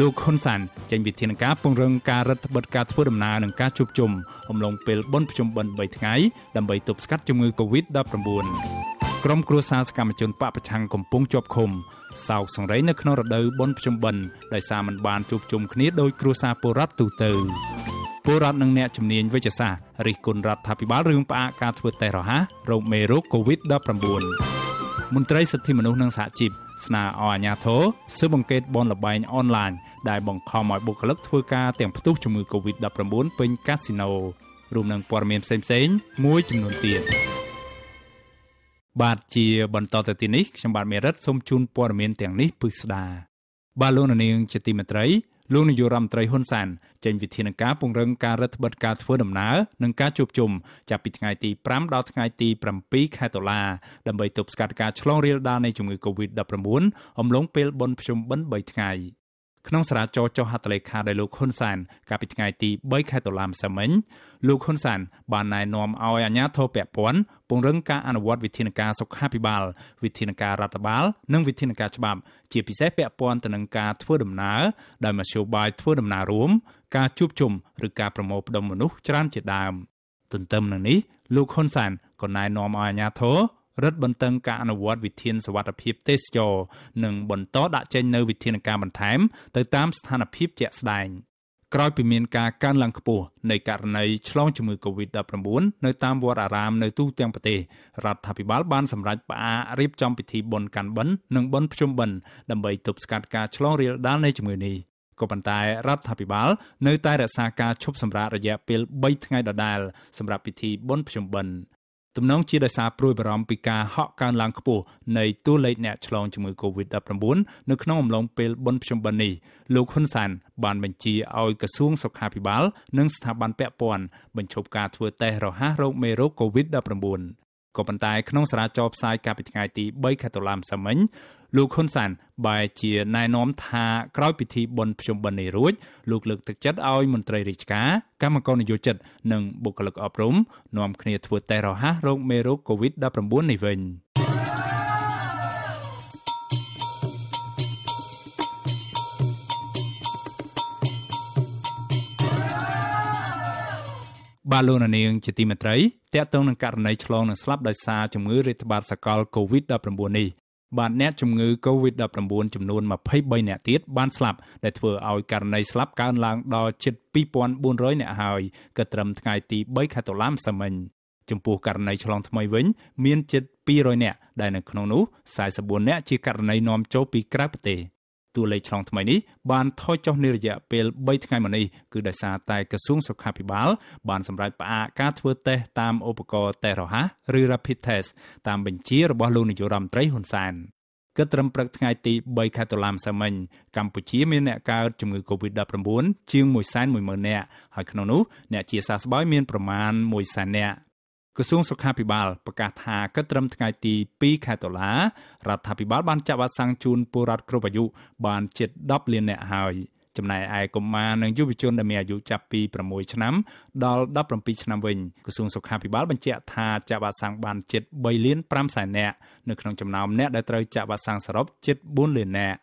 លោកហ៊ុនសានចេញវិធានការពង្រឹងការរដ្ឋបិទការធ្វើដំណើរនិងការជួបជុំអំឡុងពេលបុណ្យភ្ជុំបិណ្ឌ3ថ្ងៃដើម្បីទប់ស្កាត់ជំងឺ Covid-19 ក្រុមគ្រួសារសកម្មជនបពប្រឆាំងកំពុងជាប់ឃុំសោកសង្រេងនៅក្នុងរដូវបុណ្យភ្ជុំបិណ្ឌដោយសារមិនបានជួបជុំគ្នាដោយគ្រួសារពលរដ្ឋទូទៅពលរដ្ឋនិងអ្នកជំនាញវិទ្យាសាស្ត្ររិះគន់រដ្ឋាភិបាលរឿងផ្អាកការធ្វើតេស្តរហ័សរោគមេរោគ Covid-19 មន្ត្រីសិទ្ធិមនុស្សនិងសហជីពស្នើឲ្យអាជ្ញាធរស៊ើបអង្កេតបនលបែងអនឡាញដែលបង្ខំឲ្យបុគ្គលិកធ្វើការទាំងផ្ទុះជំងឺ Covid-19 ពេញកាស៊ីណូរួមនឹងព័ត៌មានផ្សេងៗមួយចំនួនទៀតបាទជាបន្តទៅទីនេះខ្ញុំបាទមេរិតសូមជូនព័ត៌មាន ទាំងនេះពិស្ដាបាទលោកនាងជាទីមេត្រីលោកនាយរដ្ឋមន្ត្រីហ៊ុនសែនចេញវិធានការពង្រឹងការរដ្ឋបិទការធ្វើដំណើរនិងការជួបជុំចាប់ពីថ្ងៃទី5ដល់ថ្ងៃទី7ខែតុលាដើម្បីទប់ស្កាត់ការឆ្លងរាលដាលនៃជំងឺ Covid-19 អំឡុងពេលបុណ្យភ្ជុំបិណ្ឌ3ថ្ងៃ។ក្នុងសារចរចុះហត្ថលេខាដោយលោកហ៊ុនសានកាលពីថ្ងៃទី3ខែតុលាម្សិលមិញលោកហ៊ុនសាន បានណែនាំឲ្យអាជ្ញាធរពាក់ព័ន្ធពង្រឹងការអនុវត្តវិធានការសុខាភិបាលវិធានការរដ្ឋបាល និងវិធានការច្បាប់ជាពិសេសពាក់ព័ន្ធទៅនឹងការធ្វើដំណើរដោយមធ្យោបាយធ្វើដំណើររួមការជួបជុំឬការប្រមូលផ្តុំមនុស្សច្រើនជាដើមទន្ទឹមនឹងនេះលោកហ៊ុនសានក៏ណែនាំឲ្យអាជ្ញាធររឹតបន្តឹងការអនុវត្តវិធានសវត្ថភាពទេសចរនិងបន្តដាក់ចេញនូវវិធានការបន្ថែមទៅតាមស្ថានភាពជាក់ស្ដែងក្រោយពីមានការកើនឡើងខ្ពស់នៃករណីឆ្លងជំងឺ Covid-19 នៅតាមវត្តអារាមនៅទូទាំងប្រទេសរដ្ឋាភិបាលបានសម្រេចផ្អាករៀបចំពិធីបុណ្យកាន់បិណ្ឌនិងបុណ្យភ្ជុំបិណ្ឌដើម្បីទប់ស្កាត់ការឆ្លងរាលដាលនៃជំងឺនេះក៏ប៉ុន្តែរដ្ឋាភិបាលនៅតែរក្សាការឈប់សម្រាករយៈពេល3ថ្ងៃដដែលសម្រាប់ពិធីបុណ្យភ្ជុំបិណ្ឌទំនងជាដោយសារព្រួយបារម្ភពីការហក់កើនឡើងខ្ពស់នៃតួលេខអ្នកឆ្លងជំងឺ Covid-19 នៅក្នុងអំឡុងពេលបុណ្យភ្ជុំបិណ្ឌនេះលោកហ៊ុនសានបានបញ្ជាឲ្យក្រសួងសុខាភិបាល និងស្ថាប័នពាក់ព័ន្ធបញ្ឈប់ការធ្វើតេស្តរហ័សរោគមេរោគ Covid-19 ក៏ប៉ុន្តែក្នុងសារាចរផ្សាយកាលពីថ្ងៃទី3ខែតុលាម្សិលមិញលោកហ៊ុនសានបែជាណែនាំថាក្រោយពិធីបុណ្យភ្ជុំបិណ្ឌនេះរួច លោកលើកទឹកចិត្តឲ្យមន្ត្រីរាជការកម្មករនយោជិតនិងបុគ្គលិកអប់រំនាំគ្នាធ្វើតេស្តរហ័សរោគមេរោគ COVID-19 នេះវិញបាទលោកនាងជាទីមេត្រីតកតងនឹងករណីឆ្លងនឹងស្លាប់ដោយសារជំងឺរាតត្បាត សកល COVID-19 នេះបាទអ្នកជំងឺ COVID-19 ចំនួន23អ្នកទៀតបានស្លាប់ដែលធ្វើឲ្យករណីស្លាប់កើនឡើងដល់ជិត2400អ្នកហើយក៏ត្រឹមថ្ងៃទី3ខែតុលាម្សិលមិញចំពោះករណីឆ្លងថ្មីវិញមានជិត200អ្នកដែលនៅក្នុងនោះ44អ្នកជាករណីនាំចូលពីក្រៅប្រទេស។តួលេខឆ្លងថ្មីនេះបានថយចុះនារយៈពេល3ថ្ងៃមកនេះគឺដោយសារតែក្រសួងសុខាភិបាលបានសម្រេចផ្អាកការធ្វើតេស្តតាមឧបករណ៍តេស្តរហ័សឬ Rapid Test តាមបញ្ជារបស់លោកនាយករដ្ឋមន្ត្រីហ៊ុនសែនគិតត្រឹមព្រឹកថ្ងៃទី3ខែតុលាម្សិលមិញកម្ពុជាមានអ្នកកើតជំងឺ Covid-19 ជាង1.1ម៉ឺននាក់ហើយក្នុងនោះអ្នកជាសះស្បើយមានប្រមាណ1សែននាក់ក្រសួងសុខាភិបាលប្រកាសថាគិតត្រឹមថ្ងៃទី2ខែតុលារដ្ឋាភិបាលបានចាក់វ៉ាក់សាំងជូនពលរដ្ឋគ្រប់អាយុបានជិត10លាននាក់ហើយ ចំណែកឯកុមារនិងយុវជនដែលមានអាយុចាប់ពី6ឆ្នាំដល់17ឆ្នាំវិញក្រសួងសុខាភិបាលបញ្ជាក់ថាចាក់វ៉ាក់សាំងបានជិត3លាន5សែននាក់នៅក្នុងចំណោមអ្នកដែលត្រូវចាក់វ៉ាក់សាំងសរុបជិត4លាននាក់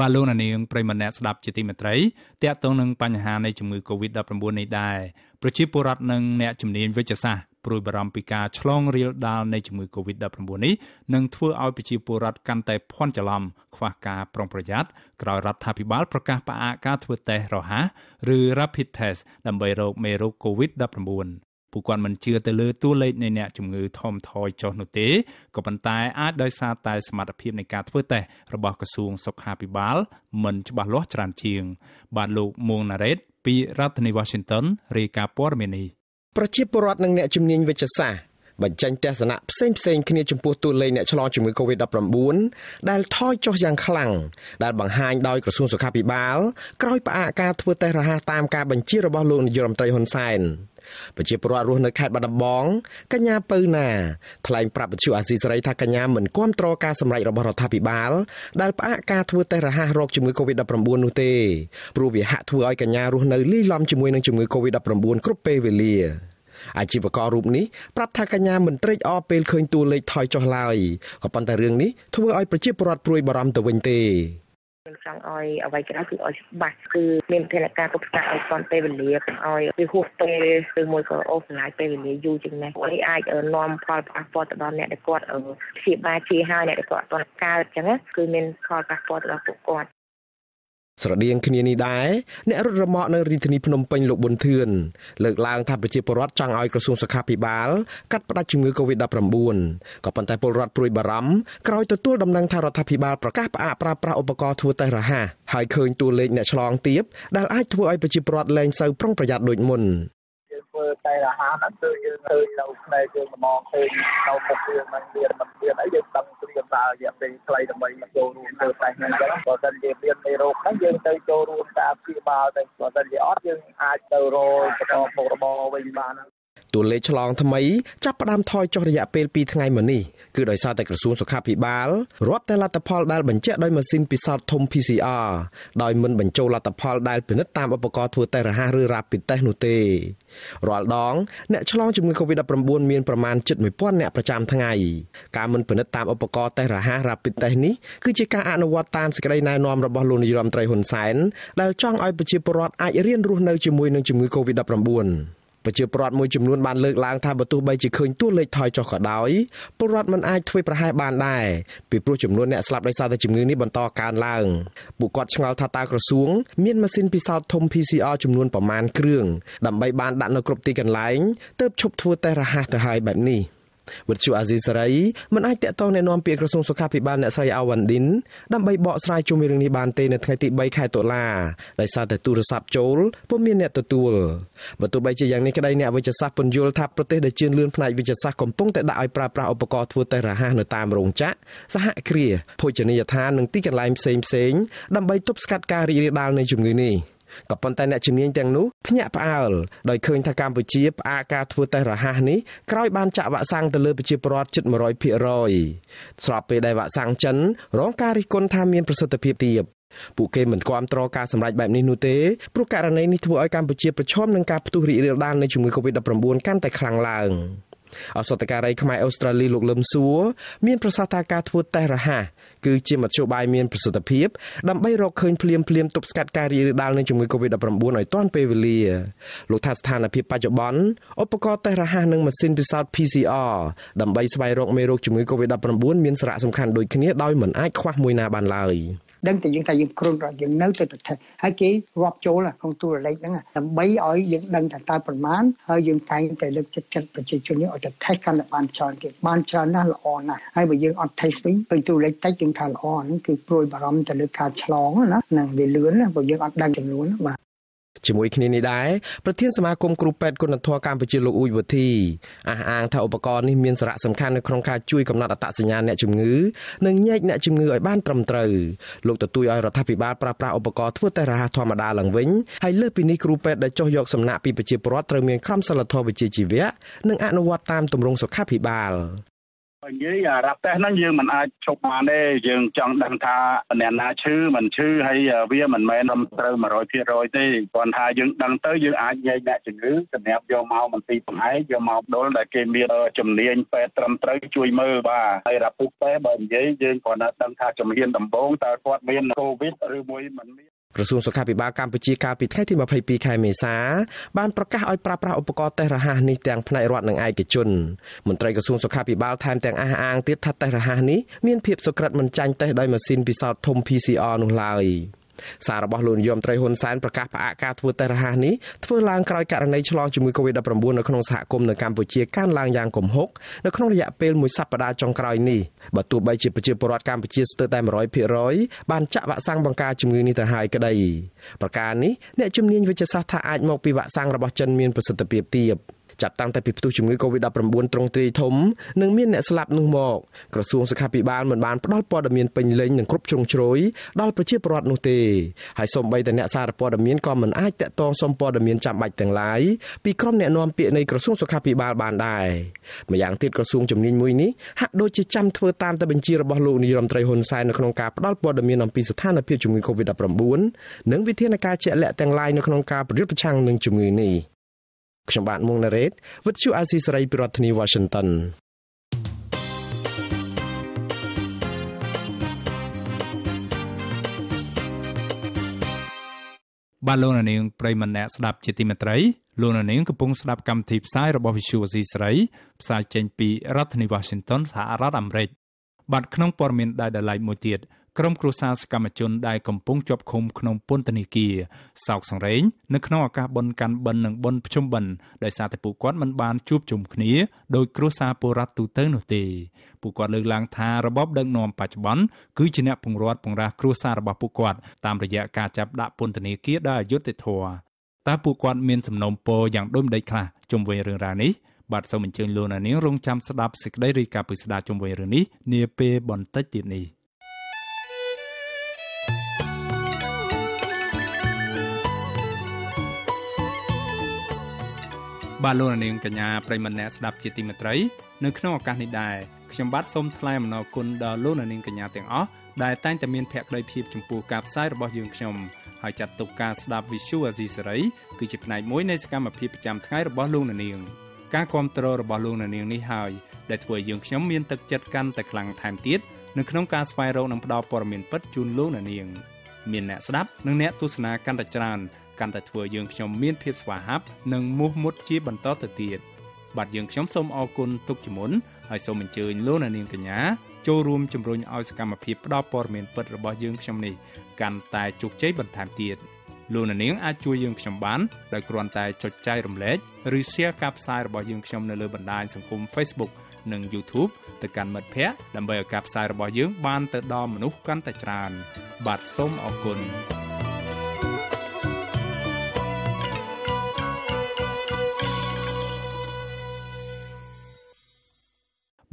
បាទលោកនាងប្រិមម្នាក់ស្ដាប់ជាទីមេត្រីតកតងនឹងបញ្ហានៃជំងឺ Covid-19 នេះដែរប្រជាពលរដ្ឋនិងអ្នកជំនាញវិទ្យាសាស្ត្រព្រួយបារម្ភពីការឆ្លងរាលដាលនៃជំងឺ Covid-19 នេះនឹងធ្វើឲ្យប្រជាពលរដ្ឋកាន់តែភ័ន្តច្រឡំខ្វះការប្រុងប្រយ័ត្នក្រោយរដ្ឋាភិបាលប្រកាសផ្អាកការធ្វើតេស្តរហ័សឬ Rapid Test ដើម្បីរកមេរោគ Covid-19 ពួកគាត់មិនជឿទៅលើតួលេខនៃអ្នកជំងឺថមថយចុះនោះទេក៏ប៉ុន្តែ អាចដោយសារតែសមត្ថភាពនៃការធ្វើតេស្តរបស់ក្រសួងសុខាភិបាល មិនច្បាស់លាស់ច្រើនជាង បាទលោកមួងណារ៉េតពីរដ្ឋធានី Washington រាយការណ៍ព័ត៌មាននេះប្រជាពលរដ្ឋនិងអ្នកជំនាញវិទ្យាសាស្ត្របញ្ចេញទស្សនៈផ្សេងផ្សេងគ្នាចំពោះតួលេខអ្នកឆ្លងជំងឺ Covid-19 ដែលថយចុះយ៉ាងខ្លាំងដែលបង្ហាញដោយក្រសួងសុខាភិបាលក្រោយផ្អាកការធ្វើតេស្តរហ័សតាមការបញ្ជារបស់លោកនាយរដ្ឋមន្ត្រីហ៊ុនសែនប្រជាពលរដ្ឋរស់នៅខេត្តបាត់ដំបងកញ្ញាពៅណាថ្លែងប្រាប់វិទ្យុអាស៊ីសេរីថាកញ្ញាមិនគាំទ្រការសម្ដែងរបស់រដ្ឋាភិបាលដែលផ្អាកការធ្វើតេស្តរហ័សរោគជំងឺ Covid-19 នោះទេព្រោះវាហាក់ធ្វើឲ្យកញ្ញារស់នៅលាយឡំជាមួយនឹងជំងឺ Covid-19 គ្រប់ពេលវេលាអាជីវកររូបនេះប្រាប់ថាកញ្ញាមិនត្រេកអរពេលឃើញតួលេខថយចុះឡើយក៏ប៉ុន្តែរឿងនេះធ្វើឲ្យប្រជាពលរដ្ឋព្រួយបារម្ភទៅវិញទេខ្ញុំចង់ឲ្យអ្វីក្រៅគឺឲ្យច្បាស់គឺមានវិធានការគ្រប់ស្កាត់ឲ្យស្គាល់ពេលវេលាកុំឲ្យវាហួសពេលឬមួយក៏អូសចំណាយពេលវេលាយូរជាងនេះព្រោះនេះអាចនាំផលប៉ះពាល់ទៅដល់អ្នកដែលគាត់ព្យាបាលជាហើយអ្នកដែលគាត់អត់ទាន់កើតអញ្ចឹងគឺមានផលប៉ះពាល់ទៅដល់ពួកគាត់ស្រដៀងគ្នានេះដែរអ្នករត់រមាក់នៅរាជធានីភ្នំពេញលោកប៊ុនធឿនលើកឡើងថាប្រជាពលរដ្ឋចង់ឲ្យក្រសួងសុខាភិបាល កាត់ផ្តាច់ជំងឺ Covid-19 ក៏ប៉ុន្តែពលរដ្ឋព្រួយបារម្ភក្រោយទទួលដំណឹងថារដ្ឋាភិបាលប្រកាសផ្អាកប្រើប្រាស់ឧបករណ៍ធ្វើតេស្តរហ័សហើយឃើញតួលេខអ្នកឆ្លងទៀតដែលអាចធ្វើឲ្យប្រជាពលរដ្ឋលែងសូវប្រុងប្រយ័ត្នដូចមុនធ្វើតែអាហារហ្នឹងគឺយើងឃើញនៅផ្នែកយើងម្ដងឃើញនៅមុខយើងហ្នឹងមានមិនមានអីយើងដឹងព្រៀមដល់រយៈពេលខ្លីដើម្បីចូលរួមធ្វើតែហ្នឹងអញ្ចឹងបើសិនជាមាននៃរោគហ្នឹងយើងទៅចូលរួមតាមព្យាបាលទៅបើសិនជាអត់យើងអាចទៅរកបន្តមុខរបរវិញបានតួលេខឆ្លងថ្មីចាប់ផ្ដើមថយចុះរយៈពេល2ថ្ងៃមកនេះគឺដោយសារតែក្រសួងសុខាភិបាលរាប់តែលទ្ធផលដែលបញ្ជាក់ដោយម៉ាស៊ីនពិសោធន៍ធំ PCR ដោយមិនបញ្ចូលលទ្ធផលដែលពិនិត្យតាមឧបករណ៍ធ្វើតេស្តរហ័សឬ Rapid Test នោះទេរាល់ដងអ្នកឆ្លងជំងឺ Covid-19 មានប្រមាណជិត1000អ្នកប្រចាំថ្ងៃការមិនពិនិត្យតាមឧបករណ៍តេស្តរហ័ស Rapid Test នេះគឺជាការអនុវត្តតាមសេចក្តីណែនាំរបស់លោកនាយរដ្ឋមន្ត្រីហ៊ុនសែនដែលចង់ឲ្យប្រជាពលរដ្ឋអាចរៀនរស់នៅជាមួយនឹងជំងឺ Covid-19 ប្រជាពលរដ្ឋមួយចំនួនបានលើកឡើងថាបើទោះបីជាឃើញតួលេខថយចុះក៏ដោយពលរដ្ឋមិនអាចធ្វើប្រហែសបានដែរពីព្រោះចំនួនអ្នកស្លាប់ដោយសារតែជំងឺនេះបន្តកើនឡើងពួកគាត់ឆ្ងល់ថាតើក្រសួងមានម៉ាស៊ីនពិសោធន៍ធំ PCR ចំនួនប្រមាណគ្រឿងដើម្បីបានដាក់នៅគ្រប់ទីកន្លែងទើបឈប់ធ្វើតេស្តរហ័សទៅហើយបែបនេះ។វិទ្យុអាស៊ីសេរីមិនអាចតាក់ទងណែនាំពាក្យក្រសួងសុខាភិបាលអ្នកស្រីអាវ៉ាន់ឌិនដើម្បីបកស្រាយជុំវិញរឿងនេះបានទេនៅថ្ងៃទី3ខែតុលាដោយសារតែទូរស័ព្ទចូលពុំមានអ្នកទទួលបើទោះបីជាយ៉ាងនេះក្តីអ្នកវិទ្យាសាស្ត្រពន្យល់ថាប្រទេសដែលជឿនលឿនផ្នែកវិទ្យាសាស្ត្រកំពុងតែដាក់ឲ្យប្រើប្រាស់ឧបករណ៍ធ្វើតេស្តរហ័សនៅតាមរោងចក្រសហគ្រាសភោជនីយដ្ឋាននិងទីកន្លែងផ្សេងៗដើម្បីទប់ស្កាត់ការរីករាលដាលនៃជំងឺនេះ។ក៏ប៉ុន្តែអ្នកជំនាញទាំងនោះភ្ញាក់ផ្អើលដោយឃើញថាកម្ពុជាផ្អាកការធ្វើតេស្តរហ័សនេះក្រោយបានចាក់វ៉ាក់សាំងទៅលើប្រជាពលរដ្ឋជិត100%ស្របពេលដែលវ៉ាក់សាំងចិនរងការរិះគន់ថាមានប្រសិទ្ធភាពទាបពួកគេមិនគាំទ្រការសម្ដែងបែបនេះនោះទេព្រោះករណីនេះធ្វើឲ្យកម្ពុជាប្រឈមនឹងការផ្ទុះរីករាលដាលនៃជំងឺ Covid-19 កាន់តែខ្លាំងឡើងអសតការីខ្មែរអូស្ត្រាលីលោកលឹមសួរមានប្រសាសន៍ថាការធ្វើតេស្តរហ័សគឺជាមធ្យោបាយមានប្រសិទ្ធភាពដើម្បីរកឃើញភ្លាមភ្លាមទប់ស្កាត់ការរីករាលដាលនៃជំងឺ Covid-19 ឲ្យទាន់ពេលវេលាលោកថាស្ថានភាពបច្ចុប្បន្នឧបករណ៍តេស្តរហ័សនិងម៉ាស៊ីនពិសោធន៍ PCR ដើម្បីស្វែងរកមេរោគជំងឺ Covid-19 មានសារៈសំខាន់ដូចគ្នាដោយមិនអាចខ្វះមួយណាបានឡើយ។ដឹងតែយើងថាយើងគ្រងរត់យើងនៅទៅប្រទេសហើយគេរាប់ចូលក្នុងតួលេខហ្នឹងដើម្បីឲ្យយើងដឹងថាតើប្រមាណហើយយើងតែងតែលើកចិត្តចិត្តប្រជាជនយើងឲ្យទៅថេសកាន់តែបានច្រើនគេបានច្រើនណាស់ល្អណាស់ហើយបើយើងអត់ថេសវិញពេលតួលេខតិចយើងថាល្អហ្នឹងគឺព្រួយបារម្ភទៅលើការឆ្លងណាហ្នឹងវាលឿនណាបើយើងអត់ដឹងចំនួនបាទជាមួយគ្នានេះដែរប្រធានសមាគមគ្រូពេទ្យគុណធម៌កម្ពុជាលោកអ៊ូចវុធីអះអាងថាឧបករណ៍នេះមានសារៈសំខាន់នៅក្នុងការជួយកំណត់អត្តសញ្ញាណអ្នកជំងឺនិងញែកអ្នកជំងឺឲ្យបានត្រឹមត្រូវលោកទទូចឲ្យរដ្ឋាភិបាលប្រើប្រាស់ឧបករណ៍ធ្វើតេស្តរហ័សធម្មតាឡើងវិញហើយលើសពីនេះគ្រូពេទ្យដែលចុះយកសំណាក់ពីប្រជាពលរដ្ឋត្រូវមានក្រមសីលធម៌វិជ្ជាជីវៈនិងអនុវត្តតាមទម្រង់សុខាភិបាលនិយាយរ៉ាប់តេសហ្នឹងយើងមិនអាចជប់បានទេយើងចង់ដឹងថាអ្នកណាឈឺមិនឈឺហើយវាមិនមែនត្រូវ100%ទេគ្រាន់ថាយើងដឹងទៅយើងអាចញែកអ្នកជំងឺសម្រាប់យកមកមន្ទីរបង្ហែកយកមកដុលដែលគេមានជំនាញពេទ្យត្រឹមត្រូវជួយមើលបាទហើយរ៉ាប់ពុះពេទ្យបើនិយាយយើងគ្រាន់តែដឹងថាជំហានដំបូងតើគាត់មានកូវីដឬមួយមិនមានក្រសួងសុខាភិបាលកម្ពុជាកាលពីថ្ងៃទី22ខែមេសាបានប្រកាសឲ្យប្រើប្រាស់ឧបករណ៍តេស្តរហ័សនេះទាំងផ្នែករដ្ឋនិងឯកជនមន្ត្រីក្រសួងសុខាភិបាលថែមទាំងអះអាងទៀតថាតេស្តរហ័សនេះមានភាពសុក្រិតមិនចាញ់តេស្តដោយម៉ាស៊ីនពិសោធន៍ធំ PCR នោះឡើយ។សាររបស់លោកនាយមត្រីហ៊ុនសែនប្រកាសផ្អាកការធ្វើតេស្តរហ័សនេះធ្វើឡើងក្រោយករណីឆ្លងជំងឺ Covid-19 នៅក្នុងសហគមន៍នៅកម្ពុជាកើនឡើងយ៉ាងគំហុកនៅក្នុងរយៈពេលមួយសប្តាហ៍ចុងក្រោយនេះបើទោះបីជាប្រជាពលរដ្ឋកម្ពុជាស្ទើរតែ100%បានចាក់វ៉ាក់សាំងបង្ការជំងឺនេះទៅហើយក្តីប្រការនេះអ្នកជំនាញវិទ្យាសាស្ត្រថាអាចមកពីវ៉ាក់សាំងរបស់ចិនមានប្រសិទ្ធភាពទាបចាប់តាំងតែពីផ្ទុះជំងឺ Covid-19 ទ្រង់ទ្រាយធំនិងមានអ្នកស្លាប់នោះមកក្រសួងសុខាភិបាលមិនបានផ្ដល់ព័ត៌មានពេញលេញនិងគ្រប់ជ្រុងជ្រោយដល់ប្រជាពលរដ្ឋនោះទេហើយសូម្បីតែអ្នកសារព័ត៌មានក៏មិនអាចតាក់ទងសុំព័ត៌មានចាំបាច់ទាំងឡាយពីក្រុមអ្នកណែនាំពាក្យនៃក្រសួងសុខាភិបាលបានដែរម្យ៉ាងទៀតក្រសួងជំនាញមួយនេះហាក់ដូចជាចាំធ្វើតាមតែបញ្ជារបស់លោកនាយរដ្ឋមន្ត្រីហ៊ុនសែននៅក្នុងការផ្ដល់ព័ត៌មានអំពីស្ថានភាពជំងឺ Covid-19 និងវិធានការជាក់លាក់ទាំងឡាយនៅក្នុងការប្រយុទ្ធប្រឆាំងនឹងជំងឺនេះ។ខ្ញុំបាទមុងណារ៉េតវិទ្យុអាស៊ីសេរីប្រធានាធិបតី Washington បាទលោកនាងប្រិមម្នាក់ស្ដាប់ជាទីមេត្រីលោកនាងកំពុងស្ដាប់កម្មវិធីផ្សាយរបស់ Visual Asia ស្រីផ្សាយចេញពីរដ្ឋធានី Washington សហរដ្ឋអាមេរិកបាទក្នុងព័ត៌មានដែលដライមួយទៀតក្រុមគ្រួសារសកម្មជនដែលកំពុងជាប់ឃុំក្នុងពន្ធនាគារសោកសង្រេងនៅក្នុងឱកាសបុណ្យកាន់បិណ្ឌនិងបុណ្យភ្ជុំបិណ្ឌដោយសារតែពួកគាត់មិនបានជួបជុំគ្នាដោយគ្រួសារពលរដ្ឋទូទៅនោះទេពួកគាត់លើកឡើងថារបបដឹកនាំបច្ចុប្បន្នគឺជាអ្នកពង្រត់ពង្រាស់គ្រួសាររបស់ពួកគាត់តាមរយៈការចាប់ដាក់ពន្ធនាគារដោយអយុត្តិធម៌តើពួកគាត់មានសំណូមពរយ៉ាងដូចម្តេចខ្លះជុំវិញរឿងរ៉ាវនេះបាទសូមអញ្ជើញលោកនាងរងចាំស្ដាប់សេចក្តីរាយការណ៍ពិស្ដារជុំវិញរឿងនេះនាពេលបន្តិចទៀតនេះបាទលោកនាងកញ្ញាប្រិមនៈស្ដាប់ជាទីមេត្រីនៅក្នុងឱកាសនេះដែរខ្ញុំបាទសូមថ្លែងអំណរគុណដល់លោកនាងកញ្ញាទាំងអស់ដែលតែងតែមានភក្ដីភាពចំពោះការផ្សាយរបស់យើងខ្ញុំហើយចាត់ទុកការស្ដាប់ Visual Asia សេរីគឺជាផ្នែកមួយនៃសកម្មភាពប្រចាំថ្ងៃរបស់លោកនាងការគ្រប់គ្រងរបស់លោកនាងនេះហើយដែលធ្វើឲ្យយើងខ្ញុំមានទឹកចិត្តកាន់តែខ្លាំងថែមទៀតនៅក្នុងការស្វែងរកនិងផ្តល់ព័ត៌មានពិតជូនលោកនាងមានអ្នកស្ដាប់និងអ្នកទស្សនាកាន់តែច្រើនកាន់តែធ្វើយើងខ្ញុំមានភាពស្វាហាប់និងមោះមុតជាបន្តទៅទៀតបាទយើងខ្ញុំសូមអរគុណទុកជាមុនហើយសូមអញ្ជើញលោកនាងកញ្ញាចូលរួមជំរុញឲ្យសកម្មភាពផ្តល់ព័ត៌មានពិតរបស់យើងខ្ញុំនេះកាន់តែជោគជ័យបន្ថែមទៀតលោកនាង អាចជួយយើងខ្ញុំបានដោយគ្រាន់តែចុចចែករំលែកឬ share ការផ្សាយរបស់យើងខ្ញុំនៅលើបណ្ដាញសង្គម Facebook និង YouTube ទៅកាន់មិត្តភ័ក្តិដើម្បីឲ្យការផ្សាយរបស់យើង បានទៅដល់មនុស្សកាន់តែច្រើន បាទសូមអរគុណ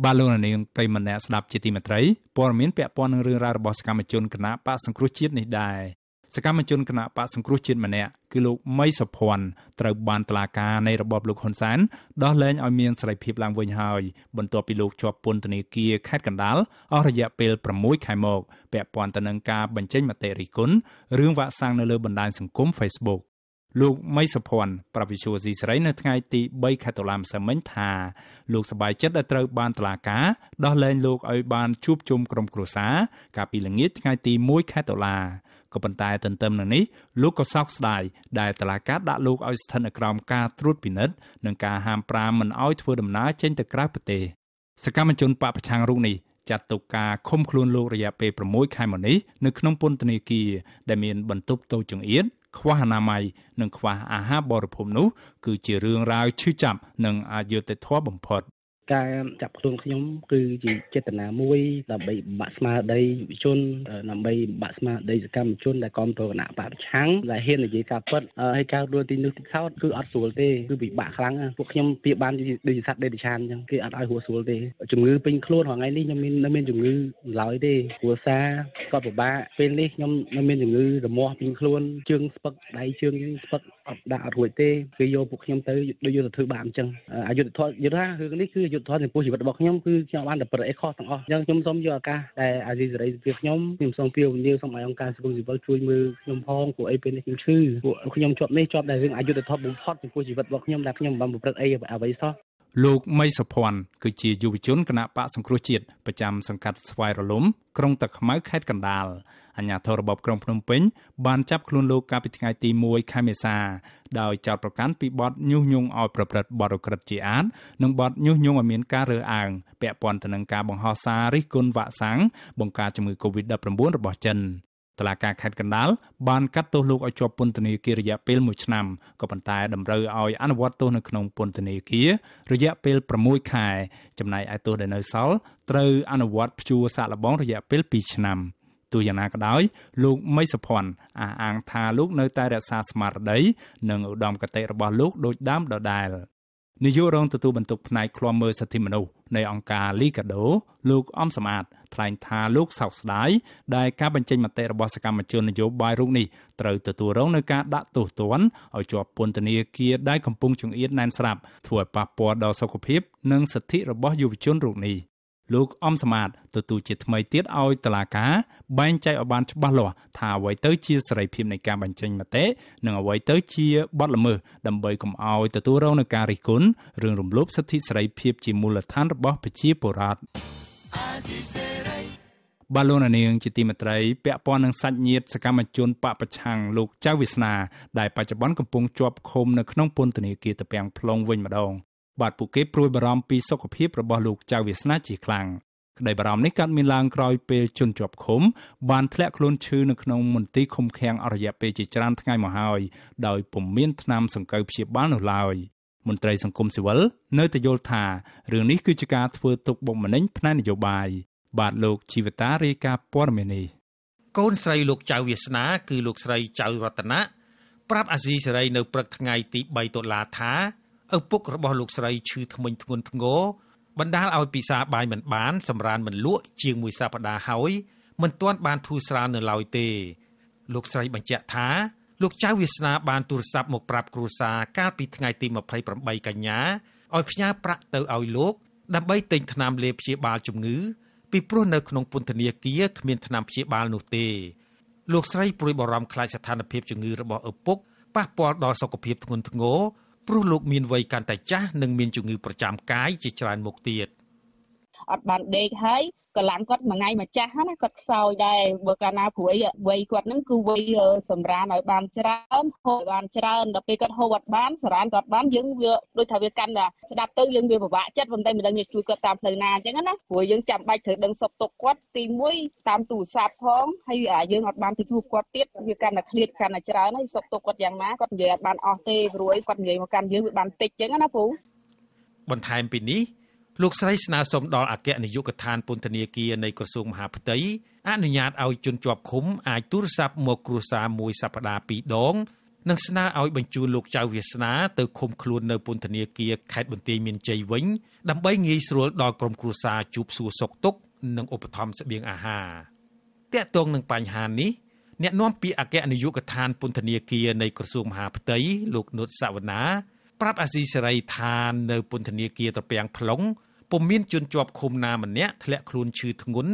បាទលោកនាងប្រិមម្នាក់ស្ដាប់ជាទីមេត្រីព័ត៌មានពាក់ព័ន្ធនឹងរឿងរ៉ាវរបស់សកម្មជនគណៈបកសង្គ្រោះជាតិនេះដែរសកម្មជនគណៈបកសង្គ្រោះជាតិម្នាក់គឺលោកមីសុភ័ណ្ឌត្រូវបានតុលាការនៃរបបលោកហ៊ុនសែនដោះលែងឲ្យមានសេរីភាពឡើងវិញហើយបន្ទាប់ពីលោកជាប់ពន្ធនាគារខេត្តកណ្ដាលអស់រយៈពេល6ខែមកពាក់ព័ន្ធទៅនឹងការបញ្ចេញមតិរិះគន់រឿងវាក់សាំងនៅលើបណ្ដាញសង្គម Facebook លោកមីសុភ័ណ្ឌប្រវិសុវស៊ីស្រី នៅថ្ងៃទី3ខែតុលាម្សិលមិញថាលោកសប្បាយចិត្តដែលត្រូវបានតុលាការដោះលែងលោកឲ្យបានជួបជុំក្រុមគ្រួសារកាលពីល្ងាចថ្ងៃទី1ខែតុលាក៏ប៉ុន្តែទន្ទឹមនឹងនេះលោកក៏សោកស្ដាយដែលតុលាការដាក់លោកឲ្យស្ថិតនៅក្រោមការត្រួតពិនិត្យនិងការហាមប្រាមមិនឲ្យធ្វើដំណើរចេញទៅក្រៅប្រទេសសកម្មជនបពប្រឆាំងរូបនេះចាត់ទុកការឃុំខ្លួនលោករយៈពេល6ខែមកនេះនៅក្នុងពន្ធនាគារដែលមានបន្ទប់តូចចង្អៀតខ្វះអនាម័យនិងខ្វះអាហារបរិភោគនោះគឺជារឿងរ៉ាវឈឺចាប់និងអយុត្តិធម៌បំផុត។ការចាប់ខ្លួនខ្ញុំគឺជាចេតនាមួយដើម្បីបាក់ស្មារតីយុវជនដើម្បីបាក់ស្មារតីសកម្មជនដែលគ្រប់គ្រងគណៈបកប្រឆាំងដែលហ៊ាននិយាយការពិតហើយការរស់ទីនោះទីខោតគឺអត់ស្រួលទេគឺពិបាកខ្លាំងពួកខ្ញុំពៀបានដូចសัตว์ដេតិឆានអញ្ចឹងគេអត់ឲ្យហួស្រួលទេជំងឺពេញខ្លួនរាល់ថ្ងៃនេះខ្ញុំមាននៅមានជំងឺឡើយទេគ្រួសារគាត់ពិបាកពេលនេះខ្ញុំនៅមានជំងឺរមាស់ពេញខ្លួនជើងស្ពឹកដៃជើងស្ពឹកអត់ដាក់អត់រួចទេគេយកពួកខ្ញុំទៅដូចយកទៅធ្វើបាបអញ្ចឹងអយុធធម៌យល់ថារឿងនេះគឺអយុធធម៌ចំពោះជីវិតរបស់ខ្ញុំគឺខ្ញុំបានតែប្រអេខុសទាំងអស់អញ្ចឹងខ្ញុំសូមយកឱកាសដែលអាស៊ីសេរីភាពខ្ញុំខ្ញុំសូមពាវនាវសូមឲ្យអង្គការសង្គមស៊ីវិលជួយមើលខ្ញុំផងព្រោះអីពេលនេះខ្ញុំឈឺពួកខ្ញុំជាប់នេះជាប់តែរឿងអយុត្តិធម៌បំផុតចំពោះជីវិតរបស់ខ្ញុំដែលខ្ញុំមិនបានប្រព្រឹត្តអីអ្វីសោះលោកមីសុភ័ណ្ឌគឺជាយុវជនគណៈបកសង្គ្រោះជាតិប្រចាំសង្កាត់ស្វាយរលំក្រុងតាខ្មៅខេត្តកណ្ដាលអាជ្ញាធររបបក្រុងភ្នំពេញបានចាប់ខ្លួនលោកកាលពីថ្ងៃទី1ខែមេសា ដោយចោទប្រកាន់ពីបទញុះញង់ឲ្យ ប្រព្រឹត្តបទឧក្រិដ្ឋជាអាតនិងបទញុះញង់ឲ្យមានការរើសអើងពាក់ព័ន្ធទៅនឹងការបង្ហោះសាររិះគន់វាក់សាំងបង្ការជំងឺ Covid-19 របស់ចិនតុលាការខេត្តកណ្ដាលបានកាត់ទោសលោកឲ្យជាប់ពន្ធនាគាររយៈពេល1ឆ្នាំក៏ប៉ុន្តែតម្រូវឲ្យអនុវត្តទោសនៅក្នុងពន្ធនាគាររយៈពេល6ខែចំណែកឯទោសដែលនៅសល់ត្រូវអនុវត្តព្យួរសាកល្បងរយៈពេល2ឆ្នាំទូយ៉ាងណាក៏ដោយលោកមីសុភ័ណ្ឌអះអាងថាលោកនៅតែរក្សាស្មារតីនិងឧត្តមគតិរបស់លោកដូចដើមដដែលនាយករងទទួលបន្ទុកផ្នែកឃ្លាំមើលសិទ្ធិមនុស្សនៃអង្គការ Liga do លោកអំសមាតថ្លែងថាលោកសោកស្ដាយដែលការបញ្ចេញមតិរបស់សកម្មជននយោបាយរូបនេះត្រូវទទួលរងនឹងការដាក់ទោសទណ្ឌឲ្យជាប់ពន្ធនាគារដែលកំពុងចង្អៀតណែនស្រាប់ធ្វើឲ្យប៉ះពាល់ដល់សុខភាពនិងសិទ្ធិរបស់យុវជនរូបនេះ។លោកអំសមាតទទួលជាថ្មីទៀតឲ្យតឡាការបែងចែកឲ្យបានច្បាស់លាស់ថាអ្វីទៅជាសេរីភាពនៃការបញ្ចេញមតិនិងអ្វីទៅជាបទល្មើសដើម្បីកុំឲ្យទទួលរងនឹងការរិះគន់រឿងរំលោភសិទ្ធិសេរីភាពជាមូលដ្ឋានរបស់ប្រជាពលរដ្ឋបាឡូណានាងជាទីមេត្រីពាក់ព័ន្ធនឹងសាច់ញាតិសកម្មជនបពប្រឆាំងលោកចៅវាសនាដែលបច្ចុប្បន្នកំពុងជាប់ឃុំនៅក្នុងពន្ធនាគារតពាំង plong វិញម្ដងបាទពួកគេព្រួយបារម្ភពីសុខភាពរបស់លោកចៅវាសនាជាខ្លាំងក្តីបារម្ភនេះកើតមានឡើងក្រោយពេលជនជាប់ឃុំបានធ្លាក់ខ្លួនឈឺនៅក្នុងមន្ទីរឃុំឃាំងអរិយៈពេលជាច្រើនថ្ងៃមកហើយដោយពុំមានថ្នាំសង្កូវព្យាបាលនោះឡើយមន្ត្រីសង្គមស៊ីវិលនៅតែយល់ថារឿងនេះគឺជាការធ្វើទុកបុកម្នេញផ្នែកនយោបាយបាទលោកជីវតារាយការណ៍ព័ត៌មាននេះកូនស្រីលោកចៅវាសនាគឺលោកស្រីចៅរតនាប្រាប់អាស៊ីសេរី នៅព្រឹកថ្ងៃ ទី3តុលាថាឪពុករបស់លោកស្រីឈឺធ្មេញធ្ងន់ធ្ងរបណ្ដាលឲ្យពិសាបាយមិនបានសម្រានមិនលក់ជាងមួយសប្ដាហ៍ហើយមិនទាន់បានធូរស្រាលនៅឡើយទេលោកស្រីបញ្ជាក់ថាលោកចៅវាសនាបានទូរស័ព្ទមកប្រាប់គ្រួសារកាលពីថ្ងៃទី28កញ្ញាឲ្យផ្ញើប្រាក់ទៅឲ្យលោកដើម្បីទិញថ្នាំលេបព្យាបាលជំងឺពីព្រោះនៅក្នុងពន្ធនាគារគ្មានថ្នាំព្យាបាលនោះទេលោកស្រីព្រួយបារម្ភខ្លាចស្ថានភាពជំងឺរបស់ឪពុកប៉ះពាល់ដល់សុខភាពធ្ងន់ធ្ងរព្រោះលោកមានវ័យកាន់តែចាស់និងមានជំងឺប្រចាំកាយជាច្រើនមុខទៀតអត់បានដេកហើយកន្លងគាត់មួយថ្ងៃមួយចាស់ណាគាត់ខ្សោយដែរបើកាលណាព្រួយវ័យគាត់ហ្នឹងគឺវ័យសម្រានឲ្យបានច្រើនហូបបានច្រើនដល់ពេលគាត់ហូបអត់បានសម្រានគាត់បានយើងវាដូចថាវាកាន់តែស្ដាប់ទៅយើងវាពិបាកចិត្តប៉ុន្តែមិនដឹងវាជួយគាត់តាមផ្លូវណាអញ្ចឹងណាព្រោះយើងចាំបាច់ត្រូវដឹងសុខទុក្ខគាត់ទី1តាមទូរស័ព្ទផងហើយយើងអត់បានទៅជួបគាត់ទៀតវាកាន់តែឃ្លាតកាន់តែច្រើនហើយសុខទុក្ខគាត់យ៉ាងណាគាត់និយាយអត់បានអស់ទេព្រួយគាត់និយាយមកកាន់យើងវាបានតិចអញ្ចឹងណាពូបន្ថែមពីនេះលោកស្រីស្នើសុំដល់អគ្គនាយកដ្ឋានពន្ធនាគារនៃក្រសួងមហាផ្ទៃអនុញ្ញាតឲ្យជនជាប់ឃុំអាចទូរស័ព្ទមកគ្រួសារមួយសប្តាហ៍ពីរដង និងស្នើឲ្យបញ្ជូនលោកចៅវាសនាទៅឃុំខ្លួននៅពន្ធនាគារខេត្តបន្ទាយមានជ័យវិញដើម្បីងាយស្រួលដល់ក្រុមគ្រួសារជួបសួរសុខទុក្ខនិងឧបត្ថម្ភស្បៀងអាហារតាក់ទងនឹងបញ្ហានេះអ្នកនាំពាក្យអគ្គនាយកដ្ឋានពន្ធនាគារនៃក្រសួងមហាផ្ទៃលោកនុតសាវណ្ណា ប្រាប់អាស៊ីសេរីថានៅពន្ធនាគារត្រពាំង plong ពុំមានជនជាប់ឃុំណាម្នាក់ធ្លាក់ខ្លួនឈឺធ្ងន់